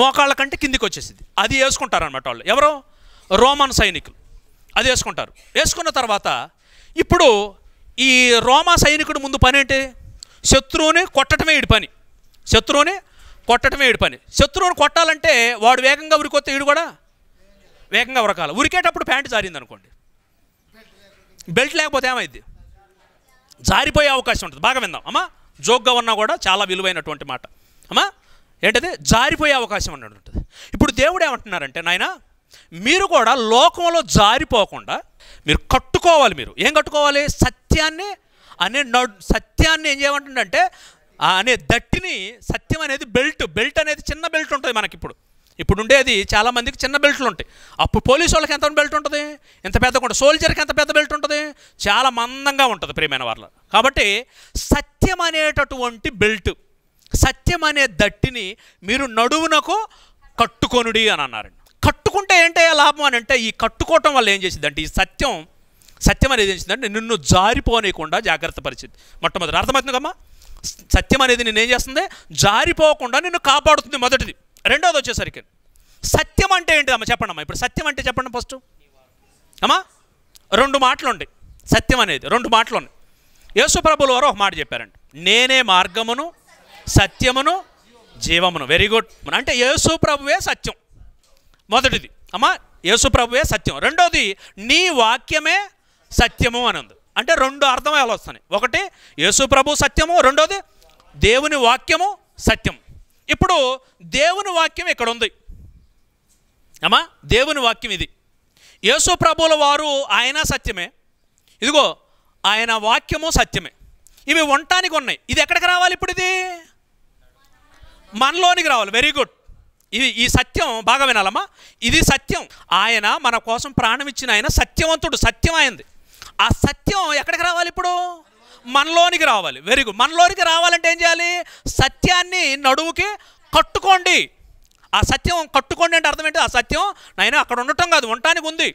మోకాళ్ళ కంటే కిందికి వచ్చేసింది అది వేసుకుంటారనమాట వాళ్ళు ఎవరో రోమన్ సైనికులు అది వేసుకుంటారు వేసుకున్న తర్వాత ఇప్పుడు ఈ రోమా సైనికుడు ముందు పని ఏంటి శత్రువుని కొట్టడమే ఇడి పని శత్రువుని కొట్టడమే ఇడి పని శత్రువుని కొట్టాలంటే వాడు వేగంగా ఉరికొస్తే ఈడు కూడా వేగంగా ఉరకాలి ఉరికేటప్పుడు ప్యాంటు జారింది అనుకోండి బెల్ట్ లేకపోతే ఏమైంది జారిపోయే అవకాశం ఉంటుంది బాగా విందాం అమ్మా జోగ్గా ఉన్నా కూడా చాలా విలువైనటువంటి మాట అమ్మా ఏంటది జారిపోయే అవకాశం అన్నట్టు ఉంటుంది ఇప్పుడు దేవుడు ఏమంటున్నారంటే నాయన మీరు కూడా లోకంలో జారిపోకుండా మీరు కట్టుకోవాలి మీరు ఏం కట్టుకోవాలి సత్యాన్ని అనే సత్యాన్ని ఏం చేయమంటుండంటే అనే దట్టిని సత్యం అనేది బెల్ట్ బెల్ట్ అనేది చిన్న బెల్ట్ ఉంటుంది మనకిప్పుడు ఇప్పుడు ఉండేది చాలామందికి చిన్న బెల్ట్లు ఉంటాయి అప్పుడు పోలీసు వాళ్ళకి ఎంత బెల్ట్ ఉంటుంది ఎంత పెద్ద ఉంటుంది సోల్జర్కి ఎంత పెద్ద బెల్ట్ ఉంటుంది చాలా మందంగా ఉంటుంది ప్రియమైన వాళ్ళ కాబట్టి సత్యం అనేటటువంటి బెల్ట్ సత్యం అనే దట్టిని మీరు నడువునకు కట్టుకొనుడి అని అన్నారండి కట్టుకుంటే ఏంటే లాభం అని అంటే ఈ కట్టుకోవటం వల్ల ఏం చేసిందంటే ఈ సత్యం సత్యం అనేది ఏం చేసిందంటే నిన్ను జారిపోనేయకుండా జాగ్రత్త పరిచింది మొట్టమొదటి అర్థమవుతుంది కమ్మా సత్యం అనేది నేనేం చేస్తుంది జారిపోకుండా నిన్ను కాపాడుతుంది మొదటిది రెండోది వచ్చేసరికి సత్యం అంటే ఏంటి అమ్మ చెప్పండి అమ్మా ఇప్పుడు సత్యం అంటే చెప్పండి ఫస్ట్ అమ్మా రెండు మాటలు సత్యం అనేది రెండు మాటలు ఉన్నాయి ప్రభులు వారు ఒక మాట చెప్పారండి నేనే మార్గమును సత్యమును జీవమును వెరీ గుడ్ అంటే యేసు ప్రభువే సత్యం మొదటిది అమ్మా యేసు ప్రభువే సత్యం రెండోది నీ వాక్యమే సత్యము ఉంది అంటే రెండు ఎలా వస్తున్నాయి ఒకటి యేసు ప్రభు సత్యము రెండోది దేవుని వాక్యము సత్యం ఇప్పుడు దేవుని వాక్యం ఇక్కడ ఉంది అమ్మా దేవుని వాక్యం ఇది యేసు ప్రభుల వారు ఆయన సత్యమే ఇదిగో ఆయన వాక్యము సత్యమే ఇవి ఉండటానికి ఉన్నాయి ఇది ఎక్కడికి రావాలి ఇప్పుడు ఇది మనలోనికి రావాలి వెరీ గుడ్ ఇది ఈ సత్యం బాగా వినాలమ్మా ఇది సత్యం ఆయన మన కోసం ప్రాణం ఇచ్చిన ఆయన సత్యవంతుడు సత్యం అయింది ఆ సత్యం ఎక్కడికి రావాలి ఇప్పుడు మనలోనికి రావాలి వెరీ గుడ్ మనలోనికి రావాలంటే ఏం చేయాలి సత్యాన్ని నడువుకి కట్టుకోండి ఆ సత్యం కట్టుకోండి అంటే అర్థం ఏంటి ఆ సత్యం నైనా అక్కడ ఉండటం కాదు ఉండటానికి ఉంది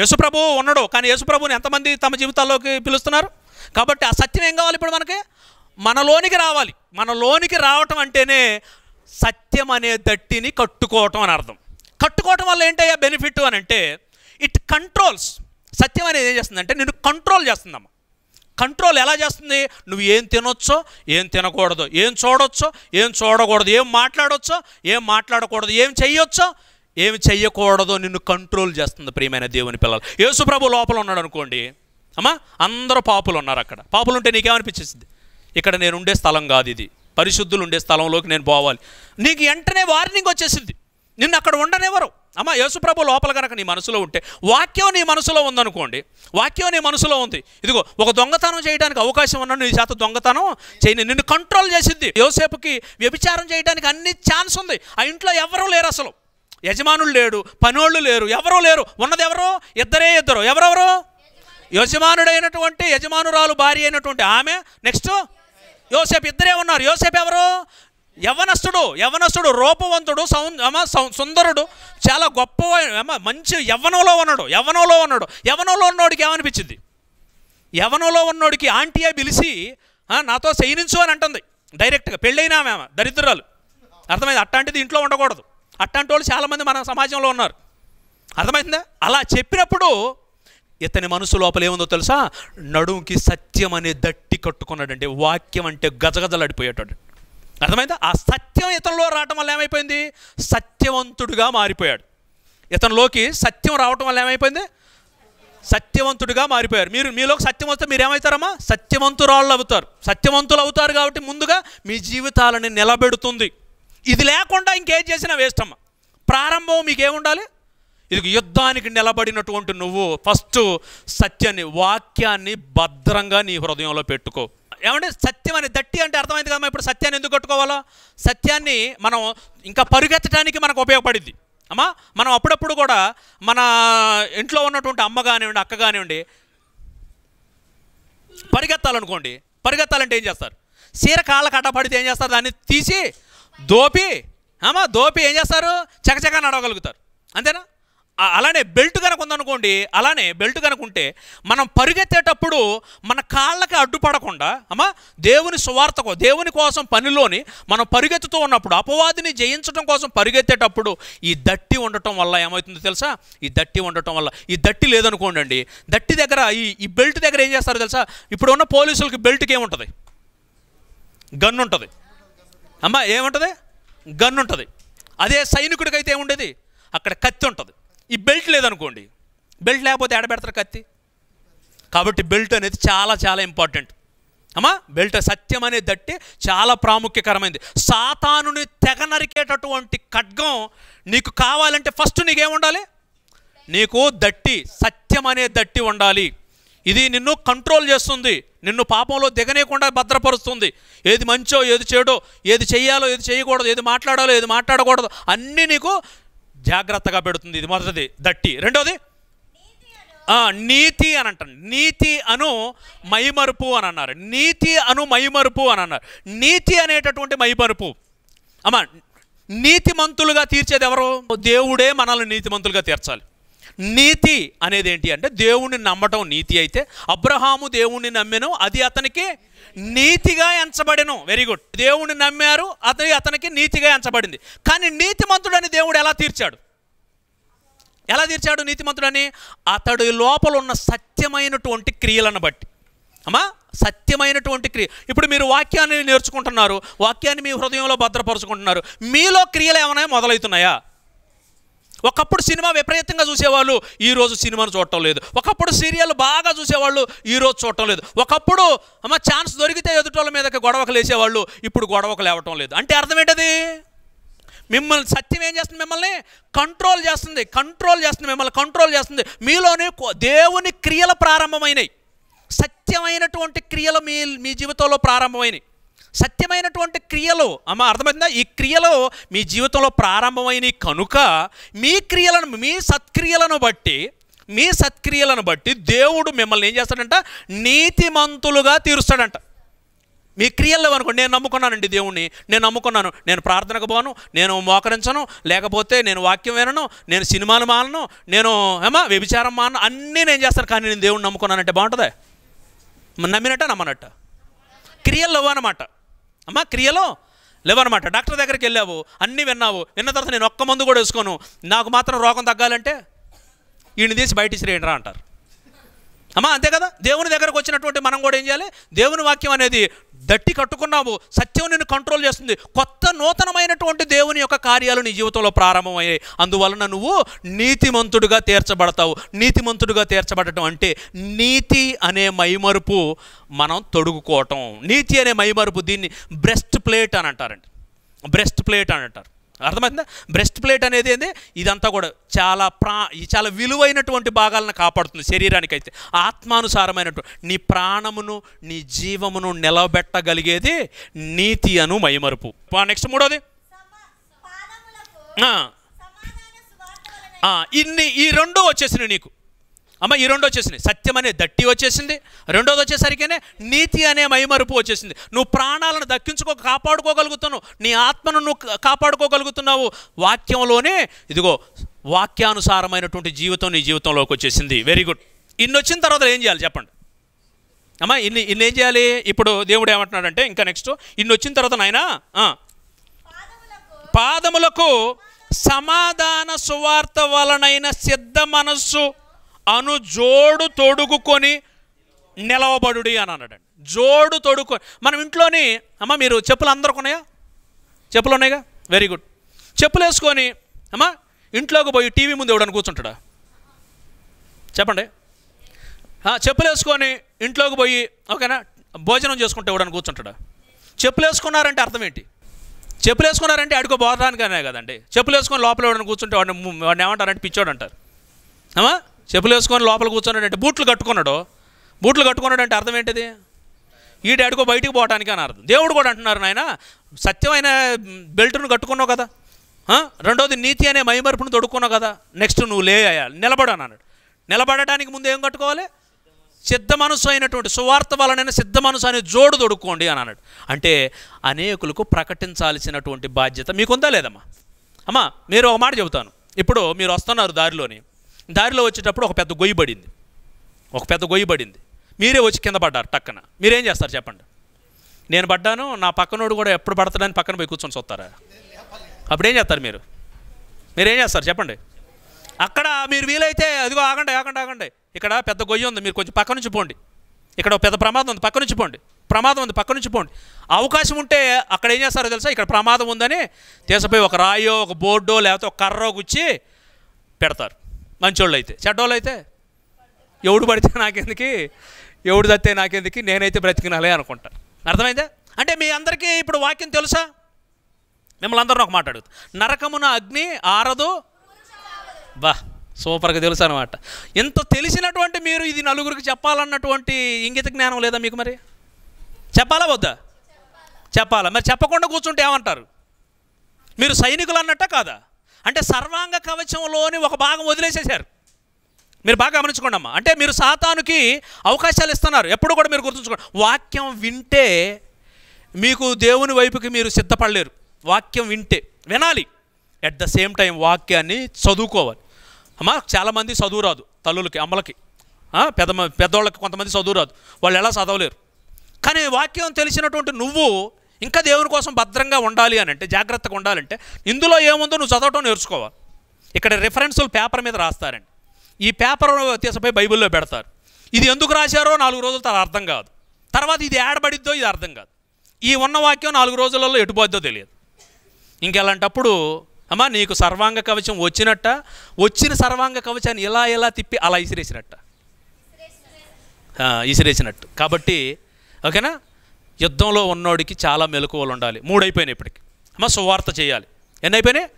యేసుప్రభు ఉండడు కానీ యేసుప్రభుని ఎంతమంది తమ జీవితాల్లోకి పిలుస్తున్నారు కాబట్టి ఆ సత్యం ఏం కావాలి ఇప్పుడు మనకి మనలోనికి రావాలి మనలోనికి రావటం అంటేనే సత్యం అనే దట్టిని కట్టుకోవటం అని అర్థం కట్టుకోవటం వల్ల ఏంటయ్యా బెనిఫిట్ అని అంటే ఇట్ కంట్రోల్స్ సత్యం అనేది ఏం చేస్తుందంటే నేను కంట్రోల్ చేస్తుందమ్మా కంట్రోల్ ఎలా చేస్తుంది నువ్వు ఏం తినొచ్చో ఏం తినకూడదు ఏం చూడొచ్చో ఏం చూడకూడదు ఏం మాట్లాడొచ్చో ఏం మాట్లాడకూడదు ఏం చెయ్యొచ్చో ఏమి చెయ్యకూడదు నిన్ను కంట్రోల్ చేస్తుంది ప్రియమైన దేవుని పిల్లలు యేసుప్రభు లోపల ఉన్నాడు అనుకోండి అమ్మా అందరూ పాపులు ఉన్నారు అక్కడ పాపులు ఉంటే నీకేమనిపించేసింది ఇక్కడ నేను ఉండే స్థలం కాదు ఇది పరిశుద్ధులు ఉండే స్థలంలోకి నేను పోవాలి నీకు వెంటనే వార్నింగ్ వచ్చేసింది నిన్ను అక్కడ ఉండనివ్వరు అమ్మ యేసుప్రభు లోపల కనుక నీ మనసులో ఉంటే వాక్యం నీ మనసులో ఉందనుకోండి వాక్యం నీ మనసులో ఉంది ఇదిగో ఒక దొంగతనం చేయడానికి అవకాశం ఉన్న నీ చేత దొంగతనం చేయని నిన్ను కంట్రోల్ చేసిద్ది యోసేపుకి వ్యభిచారం చేయడానికి అన్ని ఛాన్స్ ఉంది ఆ ఇంట్లో ఎవరూ లేరు అసలు యజమానులు లేడు పనోళ్ళు లేరు ఎవరూ లేరు ఉన్నది ఎవరో ఇద్దరే ఇద్దరు ఎవరెవరు యజమానుడైనటువంటి యజమానురాలు భార్య అయినటువంటి ఆమె నెక్స్ట్ యోసేపు ఇద్దరే ఉన్నారు యోసేపు ఎవరు యవనస్తుడు యవనస్తుడు రూపవంతుడు సుందరుడు చాలా గొప్ప మంచి యవనంలో ఉన్నాడు యవనంలో ఉన్నాడు యవనంలో ఉన్నోడికి ఏమనిపించింది యవనంలో ఉన్నోడికి ఆంటీయా పిలిచి నాతో శయనించు అని అంటుంది డైరెక్ట్గా పెళ్ళైనా మేమ దరిద్రాలు అర్థమైంది అట్లాంటిది ఇంట్లో ఉండకూడదు అట్లాంటి వాళ్ళు చాలామంది మన సమాజంలో ఉన్నారు అర్థమైందా అలా చెప్పినప్పుడు ఇతని మనసు లోపల ఏముందో తెలుసా నడుంకి సత్యం అనే దట్టి కట్టుకున్నాడంటే వాక్యం అంటే గజగజలు అడిపోయేటాడు అర్థమైందా ఆ సత్యం ఇతనిలో రావటం వల్ల ఏమైపోయింది సత్యవంతుడుగా మారిపోయాడు ఇతనిలోకి సత్యం రావటం వల్ల ఏమైపోయింది సత్యవంతుడిగా మారిపోయారు మీరు మీలోకి సత్యం వస్తే మీరు ఏమవుతారమ్మా సత్యవంతురాళ్ళు అవుతారు సత్యవంతులు అవుతారు కాబట్టి ముందుగా మీ జీవితాలని నిలబెడుతుంది ఇది లేకుండా ఇంకేం చేసినా వేస్ట్ అమ్మ ప్రారంభం మీకేముండాలి ఇది యుద్ధానికి నిలబడినటువంటి నువ్వు ఫస్ట్ సత్యాన్ని వాక్యాన్ని భద్రంగా నీ హృదయంలో పెట్టుకో ఏమంటే సత్యం అని దట్టి అంటే అర్థమైంది కదా ఇప్పుడు సత్యాన్ని ఎందుకు కొట్టుకోవాలో సత్యాన్ని మనం ఇంకా పరుగెత్తడానికి మనకు ఉపయోగపడింది అమ్మా మనం అప్పుడప్పుడు కూడా మన ఇంట్లో ఉన్నటువంటి అమ్మ కానివ్వండి అక్క కానివ్వండి పరిగెత్తాలనుకోండి పరిగెత్తాలంటే ఏం చేస్తారు చీర కాళ్ళ కట్టపడితే ఏం చేస్తారు దాన్ని తీసి దోపి అమ్మా దోపి ఏం చేస్తారు చకచక నడవగలుగుతారు అంతేనా అలానే బెల్ట్ కనుక ఉందనుకోండి అలానే బెల్ట్ కనుక ఉంటే మనం పరిగెత్తేటప్పుడు మన కాళ్ళకి అడ్డుపడకుండా అమ్మా దేవుని సువార్తకో దేవుని కోసం పనిలోని మనం పరిగెత్తుతూ ఉన్నప్పుడు అపవాదిని జయించడం కోసం పరిగెత్తేటప్పుడు ఈ దట్టి ఉండటం వల్ల ఏమవుతుందో తెలుసా ఈ దట్టి ఉండటం వల్ల ఈ దట్టి లేదనుకోండి దట్టి దగ్గర ఈ ఈ బెల్ట్ దగ్గర ఏం చేస్తారో తెలుసా ఇప్పుడు ఉన్న పోలీసులకి బెల్ట్కి ఏముంటుంది గన్ ఉంటుంది అమ్మా ఏముంటుంది గన్ ఉంటుంది అదే సైనికుడికైతే ఏముండేది అక్కడ కత్తి ఉంటుంది ఈ బెల్ట్ లేదనుకోండి బెల్ట్ లేకపోతే ఏడబెడతారు కత్తి కాబట్టి బెల్ట్ అనేది చాలా చాలా ఇంపార్టెంట్ అమ్మా బెల్ట్ సత్యం అనేది దట్టి చాలా ప్రాముఖ్యకరమైనది సాతానుని తెగ నరికేటటువంటి ఖడ్గం నీకు కావాలంటే ఫస్ట్ నీకేముండాలి నీకు దట్టి సత్యం అనే దట్టి ఉండాలి ఇది నిన్ను కంట్రోల్ చేస్తుంది నిన్ను పాపంలో దిగనేకుండా భద్రపరుస్తుంది ఏది మంచో ఏది చెడో ఏది చేయాలో ఏది చేయకూడదు ఏది మాట్లాడాలో ఏది మాట్లాడకూడదు అన్నీ నీకు జాగ్రత్తగా పెడుతుంది ఇది మొదటిది దట్టి రెండోది నీతి అని అంటారు నీతి అను మైమరుపు అని అన్నారు నీతి అను మైమరుపు అని అన్నారు నీతి అనేటటువంటి మైమరుపు అమ్మా నీతిమంతులుగా తీర్చేది ఎవరు దేవుడే మనల్ని నీతిమంతులుగా తీర్చాలి నీతి అనేది ఏంటి అంటే దేవుణ్ణి నమ్మటం నీతి అయితే అబ్రహాము దేవుణ్ణి నమ్మెను అది అతనికి నీతిగా ఎంచబడెను వెరీ గుడ్ దేవుడిని నమ్మారు అతని అతనికి నీతిగా ఎంచబడింది కానీ నీతిమంతుడని దేవుడు ఎలా తీర్చాడు ఎలా తీర్చాడు నీతిమంతుడని అతడు లోపల ఉన్న సత్యమైనటువంటి క్రియలను బట్టి అమ్మా సత్యమైనటువంటి క్రియ ఇప్పుడు మీరు వాక్యాన్ని నేర్చుకుంటున్నారు వాక్యాన్ని మీ హృదయంలో భద్రపరుచుకుంటున్నారు మీలో క్రియలు ఏమైనా మొదలవుతున్నాయా ఒకప్పుడు సినిమా విపరీతంగా చూసేవాళ్ళు ఈరోజు సినిమాను చూడటం లేదు ఒకప్పుడు సీరియల్ బాగా చూసేవాళ్ళు ఈరోజు చూడటం లేదు ఒకప్పుడు అమ్మ ఛాన్స్ దొరికితే ఎదుటోళ్ళ మీదకి గొడవకు వేసేవాళ్ళు ఇప్పుడు గొడవకు లేవటం లేదు అంటే అర్థం ఏంటది మిమ్మల్ని సత్యం ఏం చేస్తుంది మిమ్మల్ని కంట్రోల్ చేస్తుంది కంట్రోల్ చేస్తుంది మిమ్మల్ని కంట్రోల్ చేస్తుంది మీలోనే దేవుని క్రియలు ప్రారంభమైనవి సత్యమైనటువంటి క్రియలు మీ మీ జీవితంలో ప్రారంభమైనవి సత్యమైనటువంటి క్రియలు అమ్మ అర్థమవుతుందా ఈ క్రియలు మీ జీవితంలో ప్రారంభమైన కనుక మీ క్రియలను మీ సత్క్రియలను బట్టి మీ సత్క్రియలను బట్టి దేవుడు మిమ్మల్ని ఏం చేస్తాడంట నీతిమంతులుగా తీరుస్తాడంట మీ క్రియల్లో అనుకోండి నేను నమ్ముకున్నానండి దేవుణ్ణి నేను నమ్ముకున్నాను నేను ప్రార్థనకు పోను నేను మోకరించను లేకపోతే నేను వాక్యం వినను నేను సినిమాలు మాలను నేను ఏమా వ్యభిచారం మాలను అన్నీ నేను చేస్తాను కానీ నేను దేవుణ్ణి నమ్ముకున్నానంటే బాగుంటుందా నమ్మినట్ట నమ్మనట్ట క్రియల్లో అనమాట అమ్మా క్రియలో లేవన్నమాట డాక్టర్ దగ్గరికి వెళ్ళావు అన్నీ విన్నావు విన్న తర్వాత నేను ఒక్క మందు కూడా వేసుకోను నాకు మాత్రం రోగం తగ్గాలంటే ఈయన తీసి బయట శ్రేయండి రా అంటారు అమ్మా అంతే కదా దేవుని దగ్గరకు వచ్చినటువంటి మనం కూడా ఏం చేయాలి దేవుని వాక్యం అనేది దట్టి కట్టుకున్నావు సత్యం నిన్ను కంట్రోల్ చేస్తుంది కొత్త నూతనమైనటువంటి దేవుని యొక్క కార్యాలు నీ జీవితంలో ప్రారంభమయ్యాయి అందువలన నువ్వు నీతిమంతుడుగా తీర్చబడతావు నీతిమంతుడుగా తీర్చబడటం అంటే నీతి అనే మైమరుపు మనం తొడుగుకోవటం నీతి అనే మైమరుపు దీన్ని బ్రెస్ట్ ప్లేట్ అని అంటారండి బ్రెస్ట్ ప్లేట్ అని అంటారు అర్థమవుతుందా బ్రెస్ట్ ప్లేట్ అనేది ఏంది ఇదంతా కూడా చాలా ప్రా చాలా విలువైనటువంటి భాగాలను కాపాడుతుంది శరీరానికైతే ఆత్మానుసారమైనటువంటి నీ ప్రాణమును నీ జీవమును నిలబెట్టగలిగేది నీతి అను మైమరుపు నెక్స్ట్ మూడోది ఇన్ని ఈ రెండు వచ్చేసినాయి నీకు అమ్మ ఈ రెండు వచ్చేసింది సత్యం అనే దట్టి వచ్చేసింది రెండోది వచ్చేసరికినే నీతి అనే మైమరుపు వచ్చేసింది నువ్వు ప్రాణాలను దక్కించుకో కాపాడుకోగలుగుతున్నావు నీ ఆత్మను నువ్వు కాపాడుకోగలుగుతున్నావు వాక్యంలోనే ఇదిగో వాక్యానుసారమైనటువంటి జీవితం నీ జీవితంలోకి వచ్చేసింది వెరీ గుడ్ ఇన్ని వచ్చిన తర్వాత ఏం చేయాలి చెప్పండి అమ్మ ఇన్ని ఇన్ని ఏం చేయాలి ఇప్పుడు దేవుడు ఏమంటున్నాడంటే ఇంకా నెక్స్ట్ ఇన్ని వచ్చిన తర్వాత నాయన పాదములకు సమాధాన సువార్త వలనైన సిద్ధ మనస్సు జోడు తొడుగుకొని నిలవబడు అని అన్నాడండి జోడు తొడుక్కొని మనం ఇంట్లోని అమ్మ మీరు చెప్పులు అందరు ఉన్నాయా చెప్పులు ఉన్నాయిగా వెరీ గుడ్ చెప్పులు వేసుకొని అమ్మా ఇంట్లోకి పోయి టీవీ ముందు ఎవడని కూర్చుంటాడా చెప్పండి చెప్పులు వేసుకొని ఇంట్లోకి పోయి ఓకేనా భోజనం చేసుకుంటే ఎవడని కూర్చుంటాడా చెప్పులు వేసుకున్నారంటే అర్థం ఏంటి చెప్పులు వేసుకున్నారంటే ఆడికో పోవడానికనే కదండి చెప్పులు వేసుకొని లోపల ఎవడని కూర్చుంటే వాడిని వాడిని ఏమంటారంటే పిచ్చోడు అంటారు అమ్మా చెప్పులు వేసుకొని లోపల అంటే బూట్లు కట్టుకున్నాడు బూట్లు అంటే అర్థం ఏంటిది ఈ ఈడాడికో బయటికి పోవటానికి అని అర్థం దేవుడు కూడా అంటున్నారు నాయన సత్యమైన బెల్ట్ను కట్టుకున్నావు కదా రెండోది నీతి అనే మైమరుపును తొడుక్కున్నావు కదా నెక్స్ట్ నువ్వు లే నిలబడను అన్నాడు నిలబడటానికి ముందు ఏం కట్టుకోవాలి సిద్ధ మనసు అయినటువంటి సువార్త వలన సిద్ధ మనసు అనే జోడు తొడుక్కోండి అని అన్నాడు అంటే అనేకులకు ప్రకటించాల్సినటువంటి బాధ్యత మీకుందా లేదమ్మా అమ్మా మీరు ఒక మాట చెబుతాను ఇప్పుడు మీరు వస్తున్నారు దారిలోని దారిలో వచ్చేటప్పుడు ఒక పెద్ద గొయ్యి పడింది ఒక పెద్ద గొయ్యి పడింది మీరే వచ్చి కింద పడ్డారు టక్కన మీరేం చేస్తారు చెప్పండి నేను పడ్డాను నా పక్కనోడు కూడా ఎప్పుడు పడతాడని పక్కన పోయి కూర్చొని చూస్తారా అప్పుడేం చేస్తారు మీరు మీరేం చేస్తారు చెప్పండి అక్కడ మీరు వీలైతే అదిగో ఆగండి ఆగండి ఆగండి ఇక్కడ పెద్ద గొయ్యి ఉంది మీరు కొంచెం పక్క నుంచి పోండి ఇక్కడ పెద్ద ప్రమాదం ఉంది పక్క నుంచి పోండి ప్రమాదం ఉంది పక్క నుంచి పోండి అవకాశం ఉంటే అక్కడ ఏం చేస్తారో తెలుసా ఇక్కడ ప్రమాదం ఉందని తీసపోయి ఒక రాయో ఒక బోర్డో లేకపోతే ఒక కర్రో గుచ్చి పెడతారు మంచోళ్ళు అయితే చెడ్డోళ్ళు అయితే ఎవడు పడితే నాకెందుకు ఎవడు తత్తే నాకెందుకు నేనైతే బ్రతికినాలి అనుకుంటా అర్థమైందా అంటే మీ అందరికీ ఇప్పుడు వాక్యం తెలుసా మిమ్మల్ని అందరూ ఒక మాట్లాడు నరకమున అగ్ని ఆరదు బా సూపర్గా తెలుసు అనమాట ఎంత తెలిసినటువంటి మీరు ఇది నలుగురికి చెప్పాలన్నటువంటి ఇంగిత జ్ఞానం లేదా మీకు మరి చెప్పాలా వద్దా చెప్పాలా మరి చెప్పకుండా కూర్చుంటే ఏమంటారు మీరు సైనికులు అన్నట్టా కాదా అంటే సర్వాంగ కవచంలోని ఒక భాగం వదిలేసేశారు మీరు బాగా గమనించుకోండి అమ్మా అంటే మీరు సాతానుకి అవకాశాలు ఇస్తున్నారు ఎప్పుడు కూడా మీరు గుర్తుంచుకోండి వాక్యం వింటే మీకు దేవుని వైపుకి మీరు సిద్ధపడలేరు వాక్యం వింటే వినాలి అట్ ద సేమ్ టైం వాక్యాన్ని చదువుకోవాలి అమ్మా చాలామంది చదువు రాదు తల్లులకి అమ్మలకి పెద్ద పెద్దవాళ్ళకి కొంతమంది చదువు రాదు వాళ్ళు ఎలా చదవలేరు కానీ వాక్యం తెలిసినటువంటి నువ్వు ఇంకా దేవుని కోసం భద్రంగా ఉండాలి అని అంటే జాగ్రత్తగా ఉండాలంటే ఇందులో ఏముందో నువ్వు చదవటం నేర్చుకోవాలి ఇక్కడ రిఫరెన్సులు పేపర్ మీద రాస్తారండి ఈ పేపర్ వ్యత్యాసపై బైబిల్లో పెడతారు ఇది ఎందుకు రాశారో నాలుగు రోజులు తర్వాత అర్థం కాదు తర్వాత ఇది ఏడబడిద్దో ఇది అర్థం కాదు ఈ ఉన్న వాక్యం నాలుగు రోజులలో ఎటుపోద్దో తెలియదు ఇంకెలాంటప్పుడు అమ్మా నీకు సర్వాంగ కవచం వచ్చినట్ట వచ్చిన సర్వాంగ కవచాన్ని ఇలా ఇలా తిప్పి అలా ఇసిరేసినట్ట ఇసిరేసినట్టు కాబట్టి ఓకేనా యుద్ధంలో ఉన్నోడికి చాలా మెలకువలు ఉండాలి మూడైపోయినాయి ఇప్పటికి అమ్మ సువార్త చేయాలి ఎన్ని అయిపోయినాయి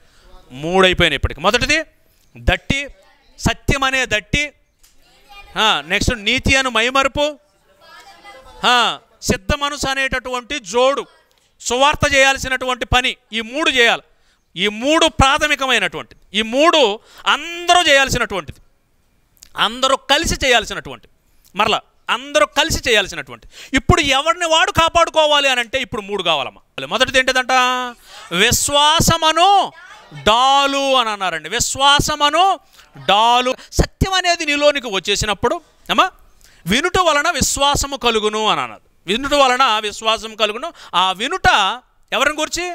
మూడైపోయినాయి ఇప్పటికి మొదటిది దట్టి సత్యం అనే దట్టి నెక్స్ట్ నీతి అను మైమరుపు సిద్ధ మనసు అనేటటువంటి జోడు సువార్త చేయాల్సినటువంటి పని ఈ మూడు చేయాలి ఈ మూడు ప్రాథమికమైనటువంటిది ఈ మూడు అందరూ చేయాల్సినటువంటిది అందరూ కలిసి చేయాల్సినటువంటిది మరలా అందరూ కలిసి చేయాల్సినటువంటి ఇప్పుడు ఎవరిని వాడు కాపాడుకోవాలి అని అంటే ఇప్పుడు మూడు కావాలమ్మా మొదటిది ఏంటిదంట విశ్వాసమను డాలు అని అన్నారండి విశ్వాసమను డాలు సత్యం అనేది నీలోనికి వచ్చేసినప్పుడు అమ్మా వినుట వలన విశ్వాసము కలుగును అని అన్నారు వినుట వలన విశ్వాసం కలుగును ఆ వినుట ఎవరిని గురించి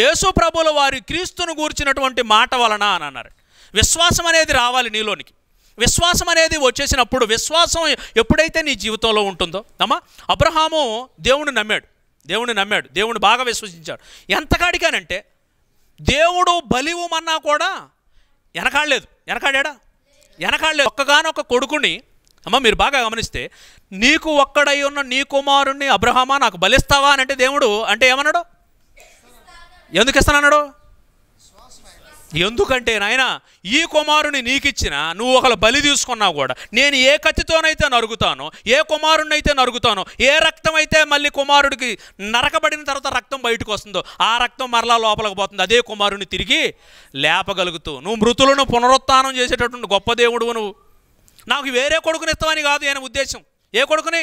యేసు ప్రభుల వారి క్రీస్తును గూర్చినటువంటి మాట వలన అని అన్నారు విశ్వాసం అనేది రావాలి నీలోనికి విశ్వాసం అనేది వచ్చేసినప్పుడు విశ్వాసం ఎప్పుడైతే నీ జీవితంలో ఉంటుందో అమ్మా అబ్రహాము దేవుని నమ్మాడు దేవుని నమ్మాడు దేవుని బాగా విశ్వసించాడు ఎంతకాడికానంటే దేవుడు బలివమన్నా కూడా వెనకాడలేదు వెనకాడా వెనకాడలేదు ఒక్కగానొక్క కొడుకుని అమ్మ మీరు బాగా గమనిస్తే నీకు ఒక్కడై ఉన్న నీ కుమారుణ్ణి అబ్రహమా నాకు బలిస్తావా అని అంటే దేవుడు అంటే ఏమన్నాడు ఎందుకు ఇస్తానన్నాడు ఎందుకంటే నాయన ఈ కుమారుని నీకిచ్చిన నువ్వు ఒకళ్ళు బలి తీసుకున్నావు కూడా నేను ఏ కత్తితోనైతే నరుగుతానో ఏ కుమారుని అయితే నరుగుతానో ఏ రక్తం అయితే మళ్ళీ కుమారుడికి నరకబడిన తర్వాత రక్తం బయటకు వస్తుందో ఆ రక్తం మరలా లోపలికి పోతుంది అదే కుమారుని తిరిగి లేపగలుగుతూ నువ్వు మృతులను పునరుత్నం చేసేటటువంటి గొప్ప దేవుడు నువ్వు నాకు వేరే కొడుకుని ఇస్తావని కాదు ఆయన ఉద్దేశం ఏ కొడుకుని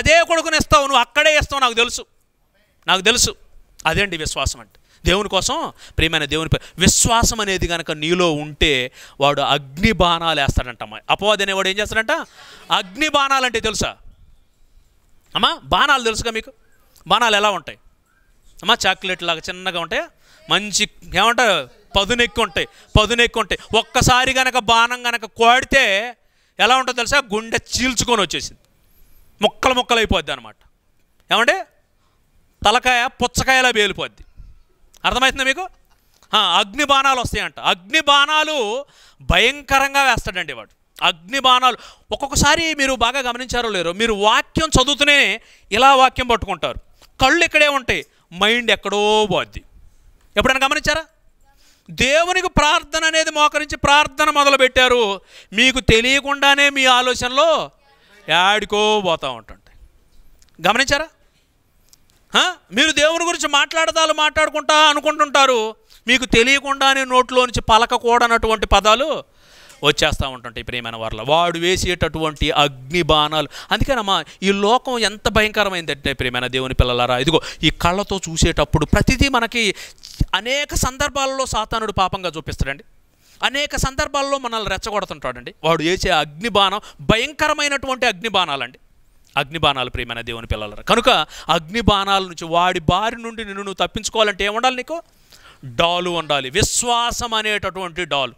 అదే కొడుకుని ఇస్తావు నువ్వు అక్కడే ఇస్తావు నాకు తెలుసు నాకు తెలుసు అదే విశ్వాసం అంటే దేవుని కోసం ప్రియమైన దేవుని విశ్వాసం అనేది కనుక నీలో ఉంటే వాడు అగ్ని బాణాలు వేస్తాడంట అపవాది అనేవాడు ఏం చేస్తాడంట అగ్ని బాణాలు అంటే తెలుసా అమ్మా బాణాలు తెలుసుగా మీకు బాణాలు ఎలా ఉంటాయి అమ్మా చాక్లెట్ లాగా చిన్నగా ఉంటాయి మంచి ఏమంటారు పదునెక్కు ఉంటాయి పదునెక్కు ఉంటాయి ఒక్కసారి కనుక బాణం కనుక కోడితే ఎలా ఉంటుందో తెలుసా గుండె చీల్చుకొని వచ్చేసింది ముక్కలు ముక్కలు అయిపోద్ది అనమాట ఏమంటే తలకాయ పుచ్చకాయలా పేలిపోద్ది అర్థమవుతుందా మీకు అగ్ని బాణాలు వస్తాయంట అగ్ని బాణాలు భయంకరంగా వేస్తాడండి వాడు అగ్ని బాణాలు ఒక్కొక్కసారి మీరు బాగా గమనించారో లేరు మీరు వాక్యం చదువుతూనే ఇలా వాక్యం పట్టుకుంటారు కళ్ళు ఇక్కడే ఉంటాయి మైండ్ ఎక్కడో పోద్ది ఎప్పుడైనా గమనించారా దేవునికి ప్రార్థన అనేది మోకరించి ప్రార్థన మొదలుపెట్టారు మీకు తెలియకుండానే మీ ఆలోచనలో యాడికో పోతూ ఉంటుంది గమనించారా మీరు దేవుని గురించి మాట్లాడదాలు మాట్లాడుకుంటా అనుకుంటుంటారు మీకు తెలియకుండానే నోట్లోంచి పలకకూడనటువంటి పదాలు వచ్చేస్తూ ఉంటుంటాయి ప్రేమైన వారిలో వాడు వేసేటటువంటి అగ్ని బాణాలు అందుకేనమ్మా ఈ లోకం ఎంత భయంకరమైందంటే ప్రేమైన దేవుని పిల్లలారా ఇదిగో ఈ కళ్ళతో చూసేటప్పుడు ప్రతిదీ మనకి అనేక సందర్భాలలో సాతానుడు పాపంగా చూపిస్తాడండి అనేక సందర్భాల్లో మనల్ని రెచ్చగొడుతుంటాడండి వాడు వేసే అగ్ని బాణం భయంకరమైనటువంటి అగ్ని బాణాలండి అగ్నిబాణాలు ప్రియమైన దేవుని పిల్లలరు కనుక అగ్నిబాణాల నుంచి వాడి బారి నుండి నిన్ను నువ్వు తప్పించుకోవాలంటే ఏముండాలి నీకు డాలు ఉండాలి విశ్వాసం అనేటటువంటి డాలు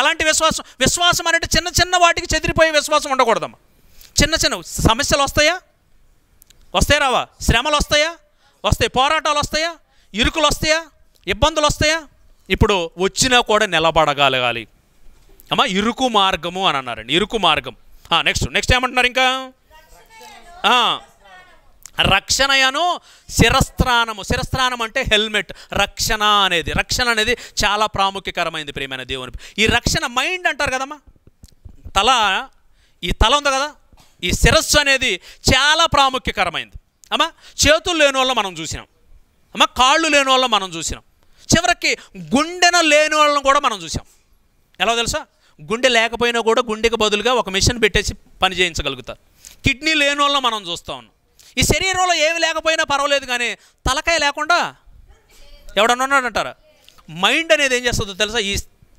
ఎలాంటి విశ్వాసం విశ్వాసం అనేది చిన్న చిన్న వాటికి చెదిరిపోయే విశ్వాసం ఉండకూడదమ్మా చిన్న చిన్న సమస్యలు వస్తాయా వస్తాయి రావా శ్రమలు వస్తాయా వస్తాయి పోరాటాలు వస్తాయా ఇరుకులు వస్తాయా ఇబ్బందులు వస్తాయా ఇప్పుడు వచ్చినా కూడా నిలబడగలగాలి అమ్మా ఇరుకు మార్గము అని అన్నారండి ఇరుకు మార్గం నెక్స్ట్ నెక్స్ట్ ఏమంటున్నారు ఇంకా రక్షణయను శిరస్త్రానము శిరస్త్రానం అంటే హెల్మెట్ రక్షణ అనేది రక్షణ అనేది చాలా ప్రాముఖ్యకరమైంది ప్రియమైన దేవుని ఈ రక్షణ మైండ్ అంటారు కదమ్మా తల ఈ తల ఉంది కదా ఈ శిరస్సు అనేది చాలా ప్రాముఖ్యకరమైంది అమ్మా చేతులు లేని వాళ్ళు మనం చూసినాం అమ్మా కాళ్ళు లేని వాళ్ళు మనం చూసినాం చివరికి గుండెన లేని వాళ్ళని కూడా మనం చూసాం ఎలా తెలుసా గుండె లేకపోయినా కూడా గుండెకి బదులుగా ఒక మిషన్ పెట్టేసి పని చేయించగలుగుతారు కిడ్నీ లేని వాళ్ళని మనం చూస్తూ ఉన్నాం ఈ శరీరంలో ఏమి లేకపోయినా పర్వాలేదు కానీ తలకాయ లేకుండా ఎవడన్నా ఉన్నాడంటారా మైండ్ అనేది ఏం చేస్తుందో తెలుసా ఈ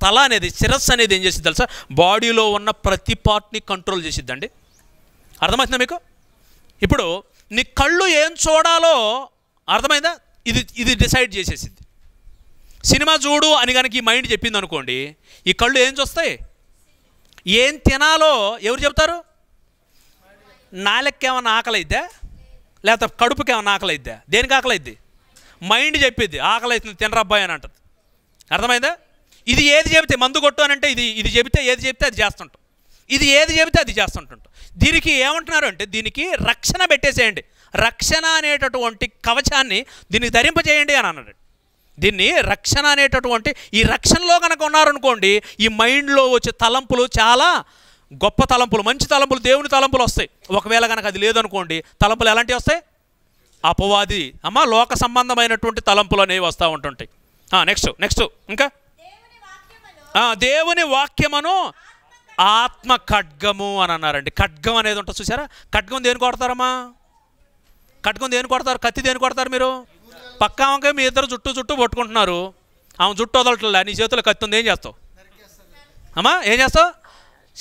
తల అనేది శిరస్సు అనేది ఏం చేసింది తెలుసా బాడీలో ఉన్న ప్రతి పార్ట్ని కంట్రోల్ చేసిద్దండి అర్థమవుతుందా మీకు ఇప్పుడు నీ కళ్ళు ఏం చూడాలో అర్థమైందా ఇది ఇది డిసైడ్ చేసేసింది సినిమా చూడు అని కనుక ఈ మైండ్ చెప్పింది అనుకోండి ఈ కళ్ళు ఏం చూస్తాయి ఏం తినాలో ఎవరు చెప్తారు నాలెక్కేమన్నా ఆకలైద్దా లేకపోతే కడుపుకి ఏమన్నా ఆకలైద్దా దేనికి ఆకలైద్ది మైండ్ చెప్పిద్ది ఆకలైతుంది తినరబ్బాయి అని అంటుంది అర్థమైందా ఇది ఏది చెబితే మందు కొట్టు అని అంటే ఇది ఇది చెబితే ఏది చెబితే అది చేస్తుంటాం ఇది ఏది చెబితే అది చేస్తుంటుంటాం దీనికి ఏమంటున్నారు అంటే దీనికి రక్షణ పెట్టేసేయండి రక్షణ అనేటటువంటి కవచాన్ని దీనికి ధరింపజేయండి అని అన్నాడు దీన్ని రక్షణ అనేటటువంటి ఈ రక్షణలో కనుక ఉన్నారనుకోండి ఈ మైండ్లో వచ్చే తలంపులు చాలా గొప్ప తలంపులు మంచి తలంపులు దేవుని తలంపులు వస్తాయి ఒకవేళ కనుక అది లేదనుకోండి తలంపులు ఎలాంటివి వస్తాయి అపవాది అమ్మా లోక సంబంధమైనటువంటి తలంపులు అనేవి వస్తూ ఉంటుంటాయి నెక్స్ట్ నెక్స్ట్ ఇంకా దేవుని వాక్యమును ఆత్మ ఖడ్గము అని అన్నారండి ఖడ్గం అనేది ఉంటుంది చూసారా ఖడ్గం దేని కొడతారమ్మా ఖడ్గం దేని కొడతారు కత్తి దేని కొడతారు మీరు పక్కా వంకాయ మీ ఇద్దరు జుట్టు జుట్టు పట్టుకుంటున్నారు ఆమె జుట్టు వదలట్లే నీ చేతులు కత్తి ఉంది ఏం చేస్తావు అమ్మా ఏం చేస్తావు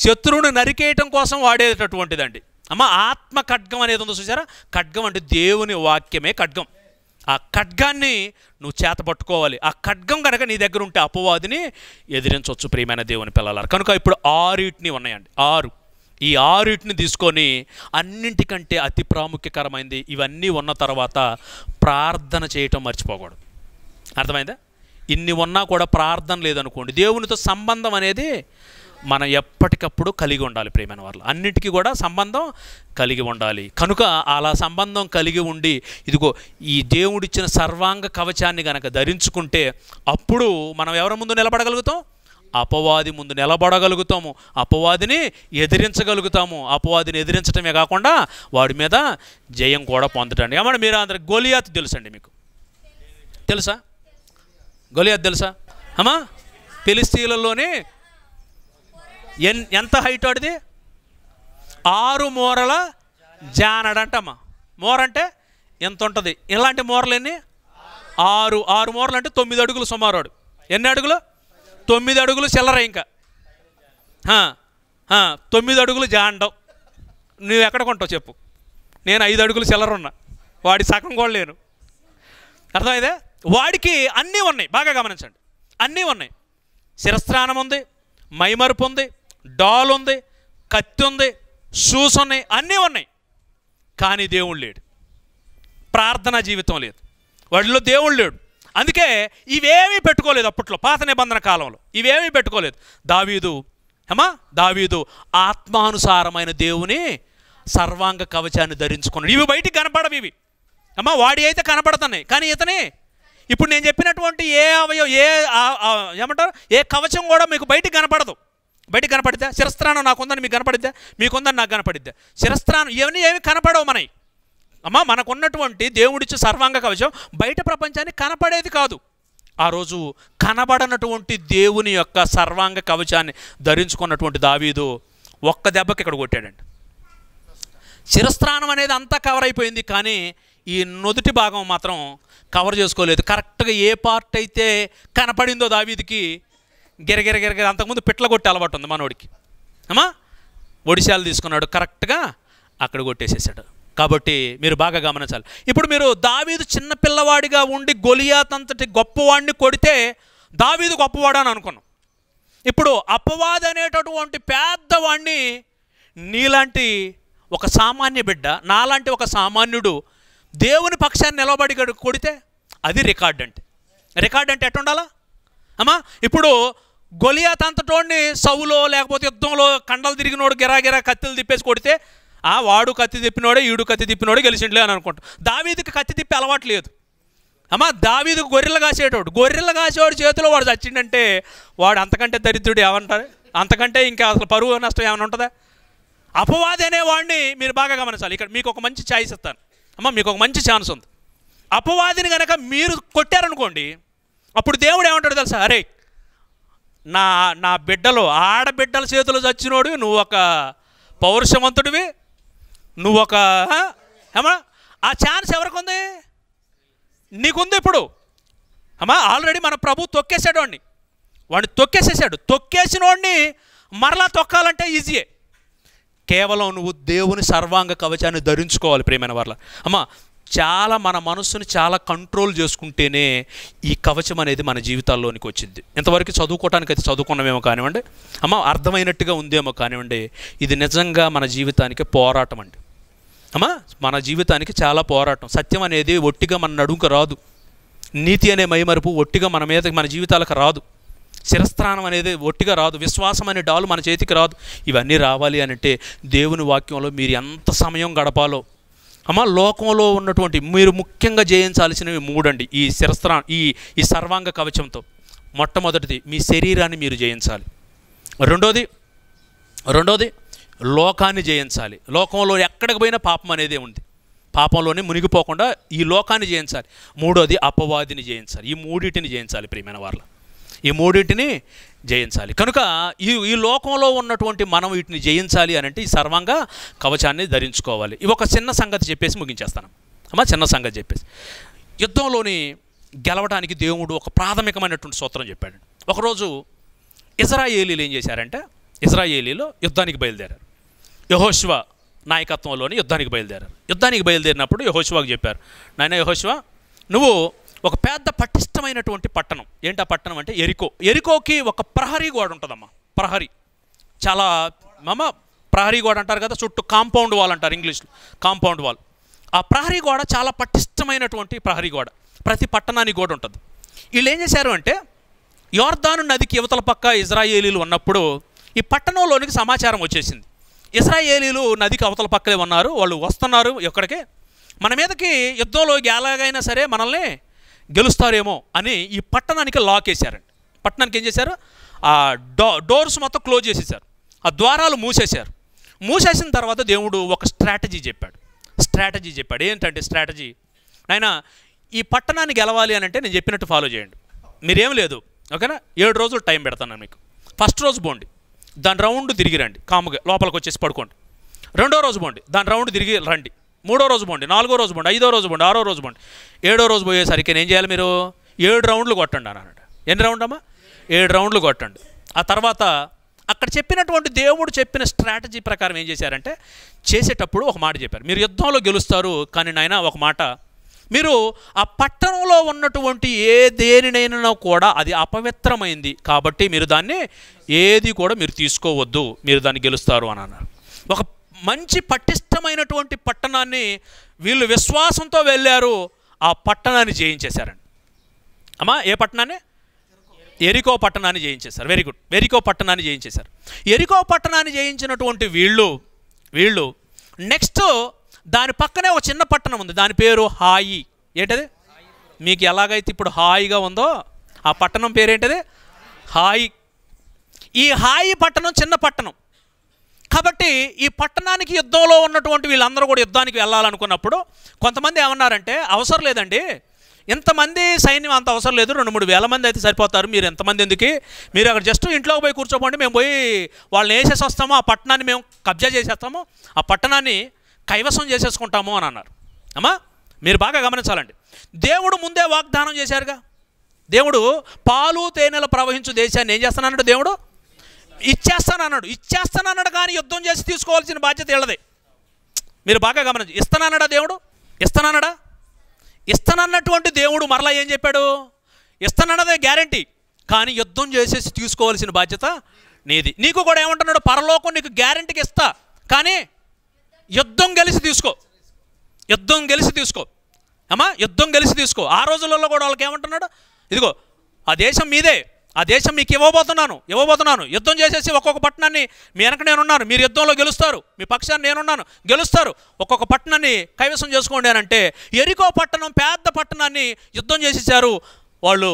శత్రువును నరికేయటం కోసం వాడేటటువంటిదండి అమ్మ ఆత్మ ఖడ్గం అనేది ఉందో చూసారా ఖడ్గం అంటే దేవుని వాక్యమే ఖడ్గం ఆ ఖడ్గాన్ని నువ్వు చేత పట్టుకోవాలి ఆ ఖడ్గం కనుక నీ దగ్గర ఉంటే అపవాదిని ఎదిరించవచ్చు ప్రియమైన దేవుని పిల్లలారు కనుక ఇప్పుడు ఆరుటిని ఉన్నాయండి ఆరు ఈ ఆరుటిని తీసుకొని అన్నింటికంటే అతి ప్రాముఖ్యకరమైంది ఇవన్నీ ఉన్న తర్వాత ప్రార్థన చేయటం మర్చిపోకూడదు అర్థమైందా ఇన్ని ఉన్నా కూడా ప్రార్థన లేదనుకోండి దేవునితో సంబంధం అనేది మనం ఎప్పటికప్పుడు కలిగి ఉండాలి ప్రేమైన వారు అన్నిటికీ కూడా సంబంధం కలిగి ఉండాలి కనుక అలా సంబంధం కలిగి ఉండి ఇదిగో ఈ దేవుడిచ్చిన సర్వాంగ కవచాన్ని గనక ధరించుకుంటే అప్పుడు మనం ఎవరి ముందు నిలబడగలుగుతాం అపవాది ముందు నిలబడగలుగుతాము అపవాదిని ఎదిరించగలుగుతాము అపవాదిని ఎదిరించడమే కాకుండా వాడి మీద జయం కూడా పొందటండి ఏమంటే మీరు అందరు గోలియాత్ తెలుసండి మీకు తెలుసా గోలియాత్ తెలుసా అమ్మా పిలిస్తీలలోనే ఎన్ ఎంత హైట్ వాడిది ఆరు మోరల జానడు అంటమ్మా అంటే ఎంత ఉంటుంది ఇలాంటి మోరలు ఎన్ని ఆరు ఆరు మూరలు అంటే తొమ్మిది అడుగులు సుమారాడు ఎన్ని అడుగులు తొమ్మిది అడుగులు చిల్లర ఇంకా తొమ్మిది అడుగులు జాండవు నువ్వు ఎక్కడ కొంటావు చెప్పు నేను ఐదు అడుగులు చిల్లర ఉన్నా వాడి సగం కూడా లేను అర్థమైదే వాడికి అన్నీ ఉన్నాయి బాగా గమనించండి అన్నీ ఉన్నాయి శిరస్నానం ఉంది మైమరుపు ఉంది డాల్ ఉంది కత్తి ఉంది షూస్ ఉన్నాయి అన్నీ ఉన్నాయి కానీ దేవుడు లేడు ప్రార్థనా జీవితం లేదు వాడిలో దేవుడు లేడు అందుకే ఇవేమీ పెట్టుకోలేదు అప్పట్లో పాత నిబంధన కాలంలో ఇవేమీ పెట్టుకోలేదు దావీదు ఏమా దావీదు ఆత్మానుసారమైన దేవుని సర్వాంగ కవచాన్ని ధరించుకున్నాడు ఇవి బయటికి కనపడవి ఇవి అమ్మా వాడి అయితే కనపడుతున్నాయి కానీ ఇతనే ఇప్పుడు నేను చెప్పినటువంటి ఏ అవయవం ఏ ఏమంటారు ఏ కవచం కూడా మీకు బయటికి కనపడదు బయట కనపడిద్దా శిరస్త్రాణం నాకుందని మీకు కనపడిద్దా మీకుందని నాకు కనపడిద్దా శిరస్త్రాణం ఇవన్నీ ఏమి కనపడవు మనవి అమ్మ మనకున్నటువంటి దేవుడిచ్చి సర్వాంగ కవచం బయట ప్రపంచాన్ని కనపడేది కాదు ఆ రోజు కనబడనటువంటి దేవుని యొక్క సర్వాంగ కవచాన్ని ధరించుకున్నటువంటి దావీదు ఒక్క దెబ్బకి ఇక్కడ కొట్టాడండి శిరస్త్రాణం అనేది అంతా కవర్ అయిపోయింది కానీ ఈ నొదుటి భాగం మాత్రం కవర్ చేసుకోలేదు కరెక్ట్గా ఏ పార్ట్ అయితే కనపడిందో దావీదికి గిరగిర గిరగిర అంతకుముందు పిట్ల కొట్టే అలవాటు ఉంది మనోడికి అమ్మా ఒడిశాలు తీసుకున్నాడు కరెక్ట్గా అక్కడ కొట్టేసేసాడు కాబట్టి మీరు బాగా గమనించాలి ఇప్పుడు మీరు దావీదు చిన్నపిల్లవాడిగా ఉండి గొలియాత్ అంతటి గొప్పవాడిని కొడితే దావీదు గొప్పవాడు అని అనుకున్నాం ఇప్పుడు అపవాది అనేటటువంటి పెద్దవాణ్ణి నీలాంటి ఒక సామాన్య బిడ్డ నాలాంటి ఒక సామాన్యుడు దేవుని పక్షాన్ని నిలబడి కొడితే అది రికార్డ్ అంటే రికార్డ్ అంటే ఎట్టుండాలా అమ్మా ఇప్పుడు గొలియాత్ అంతటోడిని సవులో లేకపోతే యుద్ధంలో కండలు తిరిగినోడు గిరాగిరా కత్తిలు తిప్పేసి కొడితే ఆ వాడు కత్తి తిప్పినోడే ఈడు కత్తి తిప్పినోడే గెలిచిండలే అని అనుకుంటాం దావీదికి కత్తి తిప్పి అలవాటు లేదు అమ్మా దావీదు గొర్రెలు కాసేటోడు గొర్రెలు కాసేవాడు చేతిలో వాడు చచ్చిండంటే వాడు అంతకంటే దరిద్రుడు ఏమంటారు అంతకంటే ఇంకా అసలు పరువు నష్టం ఏమైనా ఉంటుందా అపవాది అనేవాడిని మీరు బాగా గమనించాలి ఇక్కడ మీకు ఒక మంచి ఛాయిస్ ఇస్తాను అమ్మ మీకు ఒక మంచి ఛాన్స్ ఉంది అపవాదిని కనుక మీరు కొట్టారనుకోండి అప్పుడు దేవుడు ఏమంటాడు తెలుసా అరే నా నా బిడ్డలు ఆడబిడ్డల చేతులు చచ్చినోడు నువ్వు ఒక పౌరుషవంతుడివి నువ్వు ఒక ఏమా ఆ ఛాన్స్ ఎవరికి ఉంది నీకుంది ఇప్పుడు అమ్మా ఆల్రెడీ మన ప్రభు తొక్కేసాడు వాడిని వాడిని తొక్కేసేసాడు తొక్కేసిన వాడిని మరలా తొక్కాలంటే ఈజీయే కేవలం నువ్వు దేవుని సర్వాంగ కవచాన్ని ధరించుకోవాలి ప్రేమైన వాళ్ళ అమ్మా చాలా మన మనసుని చాలా కంట్రోల్ చేసుకుంటేనే ఈ కవచం అనేది మన జీవితాల్లోనికి వచ్చింది ఇంతవరకు చదువుకోవటానికి అయితే చదువుకున్నామేమో కానివ్వండి అమ్మ అర్థమైనట్టుగా ఉందేమో కానివ్వండి ఇది నిజంగా మన జీవితానికి పోరాటం అండి అమ్మా మన జీవితానికి చాలా పోరాటం సత్యం అనేది ఒట్టిగా మన నడుముకు రాదు నీతి అనే మైమరుపు ఒట్టిగా మన మీద మన జీవితాలకు రాదు శిరస్థానం అనేది ఒట్టిగా రాదు విశ్వాసం అనే డాలు మన చేతికి రాదు ఇవన్నీ రావాలి అంటే దేవుని వాక్యంలో మీరు ఎంత సమయం గడపాలో అమ్మ లోకంలో ఉన్నటువంటి మీరు ముఖ్యంగా జయించాల్సినవి మూడండి ఈ శిరస్త్ర ఈ ఈ సర్వాంగ కవచంతో మొట్టమొదటిది మీ శరీరాన్ని మీరు జయించాలి రెండోది రెండోది లోకాన్ని జయించాలి లోకంలో ఎక్కడికి పోయినా పాపం అనేదే ఉంది పాపంలోనే మునిగిపోకుండా ఈ లోకాన్ని జయించాలి మూడోది అపవాదిని జయించాలి ఈ మూడింటిని జయించాలి ప్రియమైన వాళ్ళ ఈ మూడింటిని జయించాలి కనుక ఈ ఈ లోకంలో ఉన్నటువంటి మనం వీటిని జయించాలి అని అంటే ఈ సర్వంగా కవచాన్ని ధరించుకోవాలి ఇవి ఒక చిన్న సంగతి చెప్పేసి ముగించేస్తాను అమ్మా చిన్న సంగతి చెప్పేసి యుద్ధంలోని గెలవడానికి దేవుడు ఒక ప్రాథమికమైనటువంటి సూత్రం చెప్పాడు ఒకరోజు ఇజ్రాయేలీలు ఏం చేశారంటే ఇజ్రాయేలీలో యుద్ధానికి బయలుదేరారు యహోష్వ నాయకత్వంలోని యుద్ధానికి బయలుదేరారు యుద్ధానికి బయలుదేరినప్పుడు యహోష్వాకు చెప్పారు నాయన యహోశివ నువ్వు ఒక పెద్ద పటిష్టమైనటువంటి పట్టణం ఏంటి ఆ పట్టణం అంటే ఎరికో ఎరికోకి ఒక ప్రహరీ గోడ ఉంటుందమ్మా ప్రహరీ చాలా మమ్మ ప్రహరీ గోడ అంటారు కదా చుట్టూ కాంపౌండ్ వాల్ అంటారు ఇంగ్లీష్లో కాంపౌండ్ వాల్ ఆ ప్రహరీ గోడ చాలా పటిష్టమైనటువంటి ప్రహరీ గోడ ప్రతి పట్టణానికి గోడ ఉంటుంది వీళ్ళు ఏం చేశారు అంటే యోర్దాను నదికి యువతల పక్క ఇజ్రాయేలీలు ఉన్నప్పుడు ఈ పట్టణంలోనికి సమాచారం వచ్చేసింది ఇజ్రాయేలీలు నదికి అవతల పక్కలే ఉన్నారు వాళ్ళు వస్తున్నారు ఎక్కడికి మన మీదకి యుద్ధంలో ఎలాగైనా సరే మనల్ని గెలుస్తారేమో అని ఈ పట్టణానికి లాక్ వేశారండి పట్టణానికి ఏం చేశారు ఆ డో డోర్స్ మొత్తం క్లోజ్ చేసేసారు ఆ ద్వారాలు మూసేశారు మూసేసిన తర్వాత దేవుడు ఒక స్ట్రాటజీ చెప్పాడు స్ట్రాటజీ చెప్పాడు ఏంటంటే స్ట్రాటజీ నాయన ఈ పట్టణాన్ని గెలవాలి అని అంటే నేను చెప్పినట్టు ఫాలో చేయండి మీరేం లేదు ఓకేనా ఏడు రోజులు టైం పెడతాను మీకు ఫస్ట్ రోజు పోండి దాని రౌండ్ తిరిగి రండి కాముగా లోపలికి వచ్చేసి పడుకోండి రెండో రోజు పోండి దాని రౌండ్ తిరిగి రండి మూడో రోజు బండి నాలుగో రోజు పోండి ఐదో రోజు పోండి ఆరో రోజు పోండి ఏడో రోజు పోయేసరికి నేను చేయాలి మీరు ఏడు రౌండ్లు కొట్టండి అన్నాడు ఎన్ని రౌండ్ అమ్మా ఏడు రౌండ్లు కొట్టండి ఆ తర్వాత అక్కడ చెప్పినటువంటి దేవుడు చెప్పిన స్ట్రాటజీ ప్రకారం ఏం చేశారంటే చేసేటప్పుడు ఒక మాట చెప్పారు మీరు యుద్ధంలో గెలుస్తారు కానీ నాయన ఒక మాట మీరు ఆ పట్టణంలో ఉన్నటువంటి ఏ దేనినైనా కూడా అది అపవిత్రమైంది కాబట్టి మీరు దాన్ని ఏది కూడా మీరు తీసుకోవద్దు మీరు దాన్ని గెలుస్తారు అని అన్నారు ఒక మంచి పటిష్టమైనటువంటి పట్టణాన్ని వీళ్ళు విశ్వాసంతో వెళ్ళారు ఆ పట్టణాన్ని జయించేశారండి అమ్మా ఏ పట్టణాన్ని ఎరికో పట్టణాన్ని జయించేశారు వెరీ గుడ్ ఎరికో పట్టణాన్ని జయించేశారు ఎరికో పట్టణాన్ని జయించినటువంటి వీళ్ళు వీళ్ళు నెక్స్ట్ దాని పక్కనే ఒక చిన్న పట్టణం ఉంది దాని పేరు హాయి ఏంటది మీకు ఎలాగైతే ఇప్పుడు హాయిగా ఉందో ఆ పట్టణం పేరేంటది హాయి ఈ హాయి పట్టణం చిన్న పట్టణం కాబట్టి ఈ పట్టణానికి యుద్ధంలో ఉన్నటువంటి వీళ్ళందరూ కూడా యుద్ధానికి వెళ్ళాలనుకున్నప్పుడు కొంతమంది ఏమన్నారంటే అవసరం లేదండి ఇంతమంది సైన్యం అంత అవసరం లేదు రెండు మూడు వేల మంది అయితే సరిపోతారు మీరు ఎంతమంది ఎందుకు మీరు అక్కడ జస్ట్ ఇంట్లోకి పోయి కూర్చోపండి మేము పోయి వాళ్ళని వేసేసి వస్తాము ఆ పట్టణాన్ని మేము కబ్జా చేసేస్తాము ఆ పట్టణాన్ని కైవసం చేసేసుకుంటాము అని అన్నారు అమ్మా మీరు బాగా గమనించాలండి దేవుడు ముందే వాగ్దానం చేశారుగా దేవుడు పాలు తేనెలు ప్రవహించు దేశాన్ని ఏం చేస్తున్నానంటే దేవుడు ఇచ్చేస్తాను అన్నాడు ఇచ్చేస్తాను అన్నాడు కానీ యుద్ధం చేసి తీసుకోవాల్సిన బాధ్యత వీళ్ళదే మీరు బాగా గమనించు ఇస్తానన్నాడా దేవుడు ఇస్తానన్నాడా ఇస్తానన్నటువంటి దేవుడు మరలా ఏం చెప్పాడు ఇస్తానన్నదే గ్యారంటీ కానీ యుద్ధం చేసేసి తీసుకోవాల్సిన బాధ్యత నీది నీకు కూడా ఏమంటున్నాడు పరలోకం నీకు గ్యారంటీకి ఇస్తా కానీ యుద్ధం గెలిచి తీసుకో యుద్ధం గెలిచి తీసుకో అమ్మా యుద్ధం గెలిచి తీసుకో ఆ రోజులలో కూడా వాళ్ళకి ఏమంటున్నాడు ఇదిగో ఆ దేశం మీదే ఆ దేశం మీకు ఇవ్వబోతున్నాను ఇవ్వబోతున్నాను యుద్ధం చేసేసి ఒక్కొక్క పట్టణాన్ని మీ వెనక నేనున్నాను మీరు యుద్ధంలో గెలుస్తారు మీ పక్షాన్ని నేనున్నాను గెలుస్తారు ఒక్కొక్క పట్టణాన్ని కైవసం చేసుకోండి అని అంటే ఎరికో పట్టణం పెద్ద పట్టణాన్ని యుద్ధం చేసేసారు వాళ్ళు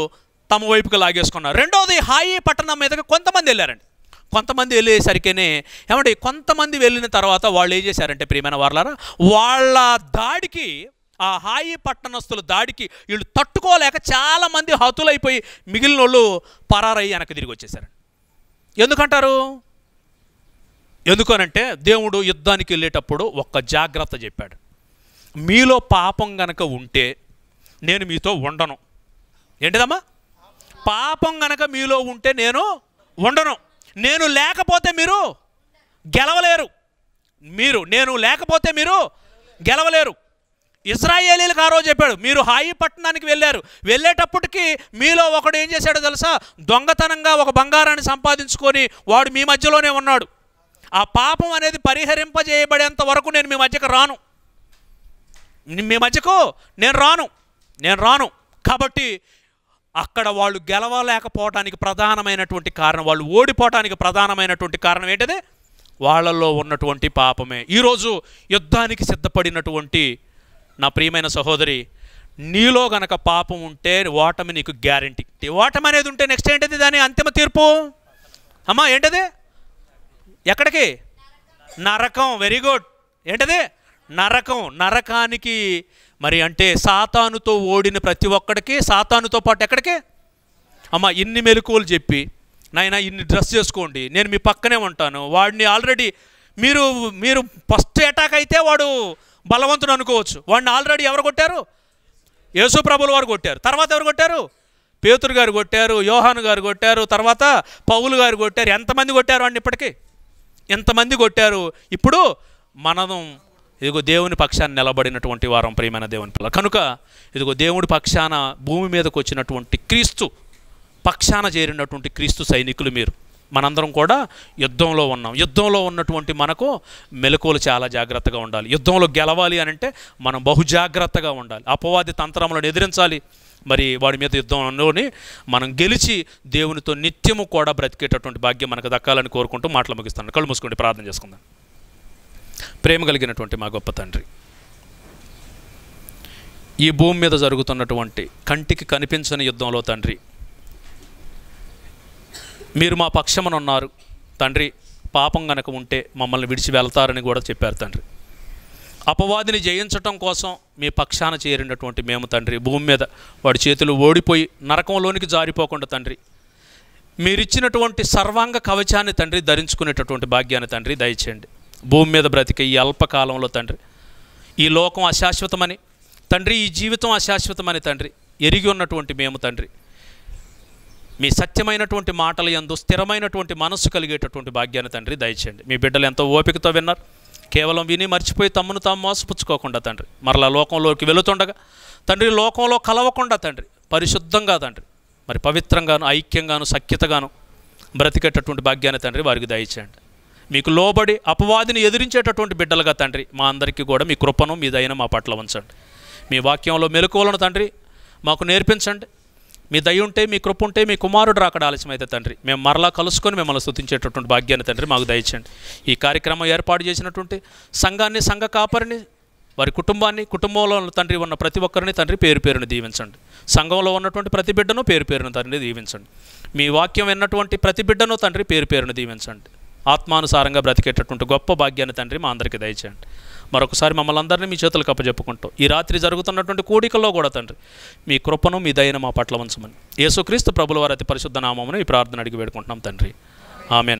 తమ వైపుకి లాగేసుకున్నారు రెండవది హాయి పట్టణం మీదకి కొంతమంది వెళ్ళారండి కొంతమంది వెళ్ళేసరికేనే ఏమంటే కొంతమంది వెళ్ళిన తర్వాత వాళ్ళు ఏం చేశారంటే ప్రియమైన వాళ్ళారా వాళ్ళ దాడికి ఆ హాయి పట్టణస్తులు దాడికి వీళ్ళు తట్టుకోలేక చాలామంది హతులైపోయి మిగిలిన వాళ్ళు పరారయ్యి వెనక్కి తిరిగి వచ్చేసారు ఎందుకంటారు ఎందుకనంటే దేవుడు యుద్ధానికి వెళ్ళేటప్పుడు ఒక్క జాగ్రత్త చెప్పాడు మీలో పాపం గనక ఉంటే నేను మీతో ఉండను ఏంటిదమ్మా పాపం గనక మీలో ఉంటే నేను ఉండను నేను లేకపోతే మీరు గెలవలేరు మీరు నేను లేకపోతే మీరు గెలవలేరు ఇజ్రాయేలీలకు ఆ రోజు చెప్పాడు మీరు హాయి పట్టణానికి వెళ్ళారు వెళ్ళేటప్పటికి మీలో ఒకడు ఏం చేశాడో తెలుసా దొంగతనంగా ఒక బంగారాన్ని సంపాదించుకొని వాడు మీ మధ్యలోనే ఉన్నాడు ఆ పాపం అనేది పరిహరింపజేయబడేంత వరకు నేను మీ మధ్యకు రాను మీ మధ్యకు నేను రాను నేను రాను కాబట్టి అక్కడ వాళ్ళు గెలవలేకపోవడానికి ప్రధానమైనటువంటి కారణం వాళ్ళు ఓడిపోవడానికి ప్రధానమైనటువంటి కారణం ఏంటిది వాళ్ళల్లో ఉన్నటువంటి పాపమే ఈరోజు యుద్ధానికి సిద్ధపడినటువంటి నా ప్రియమైన సహోదరి నీలో గనక పాపం ఉంటే ఓటమి నీకు గ్యారంటీ ఓటమి అనేది ఉంటే నెక్స్ట్ ఏంటది దాని అంతిమ తీర్పు అమ్మా ఏంటది ఎక్కడికి నరకం వెరీ గుడ్ ఏంటది నరకం నరకానికి మరి అంటే సాతానుతో ఓడిన ప్రతి ఒక్కడికి సాతానుతో పాటు ఎక్కడికి అమ్మ ఇన్ని మెలకువలు చెప్పి నాయన ఇన్ని డ్రెస్ చేసుకోండి నేను మీ పక్కనే ఉంటాను వాడిని ఆల్రెడీ మీరు మీరు ఫస్ట్ అటాక్ అయితే వాడు బలవంతుడు అనుకోవచ్చు వాడిని ఆల్రెడీ ఎవరు కొట్టారు యేసు ప్రభుల వారు కొట్టారు తర్వాత ఎవరు కొట్టారు పేతురు గారు కొట్టారు యోహాను గారు కొట్టారు తర్వాత పౌలు గారు కొట్టారు ఎంతమంది కొట్టారు వాడిని ఇప్పటికీ ఎంతమంది కొట్టారు ఇప్పుడు మనము ఇదిగో దేవుని పక్షాన్ని నిలబడినటువంటి వారం ప్రియమైన దేవుని పిల్ల కనుక ఇదిగో దేవుడి పక్షాన భూమి మీదకు వచ్చినటువంటి క్రీస్తు పక్షాన చేరినటువంటి క్రీస్తు సైనికులు మీరు మనందరం కూడా యుద్ధంలో ఉన్నాం యుద్ధంలో ఉన్నటువంటి మనకు మెలకువలు చాలా జాగ్రత్తగా ఉండాలి యుద్ధంలో గెలవాలి అని అంటే మనం బహు జాగ్రత్తగా ఉండాలి అపవాది తంత్రములను ఎదిరించాలి మరి వాడి మీద యుద్ధంలోని మనం గెలిచి దేవునితో నిత్యము కూడా బ్రతికేటటువంటి భాగ్యం మనకు దక్కాలని కోరుకుంటూ మాటలు ముగిస్తాను కళ్ళు మూసుకోండి ప్రార్థన చేసుకుందాం ప్రేమ కలిగినటువంటి మా గొప్ప తండ్రి ఈ భూమి మీద జరుగుతున్నటువంటి కంటికి కనిపించని యుద్ధంలో తండ్రి మీరు మా పక్షమున ఉన్నారు తండ్రి పాపం గనక ఉంటే మమ్మల్ని విడిచి వెళ్తారని కూడా చెప్పారు తండ్రి అపవాదిని జయించటం కోసం మీ పక్షాన చేరినటువంటి మేము తండ్రి భూమి మీద వాడి చేతులు ఓడిపోయి నరకంలోనికి జారిపోకుండా తండ్రి మీరిచ్చినటువంటి సర్వాంగ కవచాన్ని తండ్రి ధరించుకునేటటువంటి భాగ్యాన్ని తండ్రి దయచేయండి భూమి మీద బ్రతికే ఈ అల్పకాలంలో తండ్రి ఈ లోకం అశాశ్వతమని తండ్రి ఈ జీవితం అశాశ్వతమని తండ్రి ఎరిగి ఉన్నటువంటి మేము తండ్రి మీ సత్యమైనటువంటి మాటల ఎందు స్థిరమైనటువంటి మనస్సు కలిగేటటువంటి భాగ్యాన్ని తండ్రి దయచేయండి మీ బిడ్డలు ఎంతో ఓపికతో విన్నారు కేవలం విని మర్చిపోయి తమ్మును తాము మోసపుచ్చుకోకుండా తండ్రి మరలా లోకంలోకి వెళుతుండగా తండ్రి లోకంలో కలవకుండా తండ్రి పరిశుద్ధంగా తండ్రి మరి పవిత్రంగాను ఐక్యంగాను సఖ్యతగాను బ్రతికేటటువంటి భాగ్యాన్ని తండ్రి వారికి దయచేయండి మీకు లోబడి అపవాదిని ఎదిరించేటటువంటి బిడ్డలుగా తండ్రి మా అందరికీ కూడా మీ కృపను మీదైన మా పట్ల ఉంచండి మీ వాక్యంలో మెలకువలను తండ్రి మాకు నేర్పించండి మీ దయ ఉంటే మీ కృప ఉంటే మీ కుమారుడు రాకడ ఆలస్యమైతే తండ్రి మేము మరలా కలుసుకొని మిమ్మల్ని స్థుతించేటటువంటి భాగ్యాన్ని తండ్రి మాకు దయచండి ఈ కార్యక్రమం ఏర్పాటు చేసినటువంటి సంఘాన్ని సంఘ కాపరిని వారి కుటుంబాన్ని కుటుంబంలో తండ్రి ఉన్న ప్రతి ఒక్కరిని తండ్రి పేరు పేరును దీవించండి సంఘంలో ఉన్నటువంటి ప్రతి బిడ్డను పేరు పేరును తండ్రి దీవించండి మీ వాక్యం విన్నటువంటి ప్రతి బిడ్డను తండ్రి పేరు పేరును దీవించండి ఆత్మానుసారంగా బ్రతికేటటువంటి గొప్ప భాగ్యాన్ని తండ్రి మా అందరికీ దయచేయండి మరొకసారి మమ్మల్ని అందరినీ మీ కప్ప చెప్పుకుంటూ ఈ రాత్రి జరుగుతున్నటువంటి కూడికల్లో కూడా తండ్రి మీ కృపను మీ దయను మా పట్ల ఉంచమని యేసుక్రీస్తు ప్రభుల వారి అతి పరిశుద్ధ నామమును ఈ ప్రార్థన అడిగి వేడుకుంటున్నాం తండ్రి ఆమె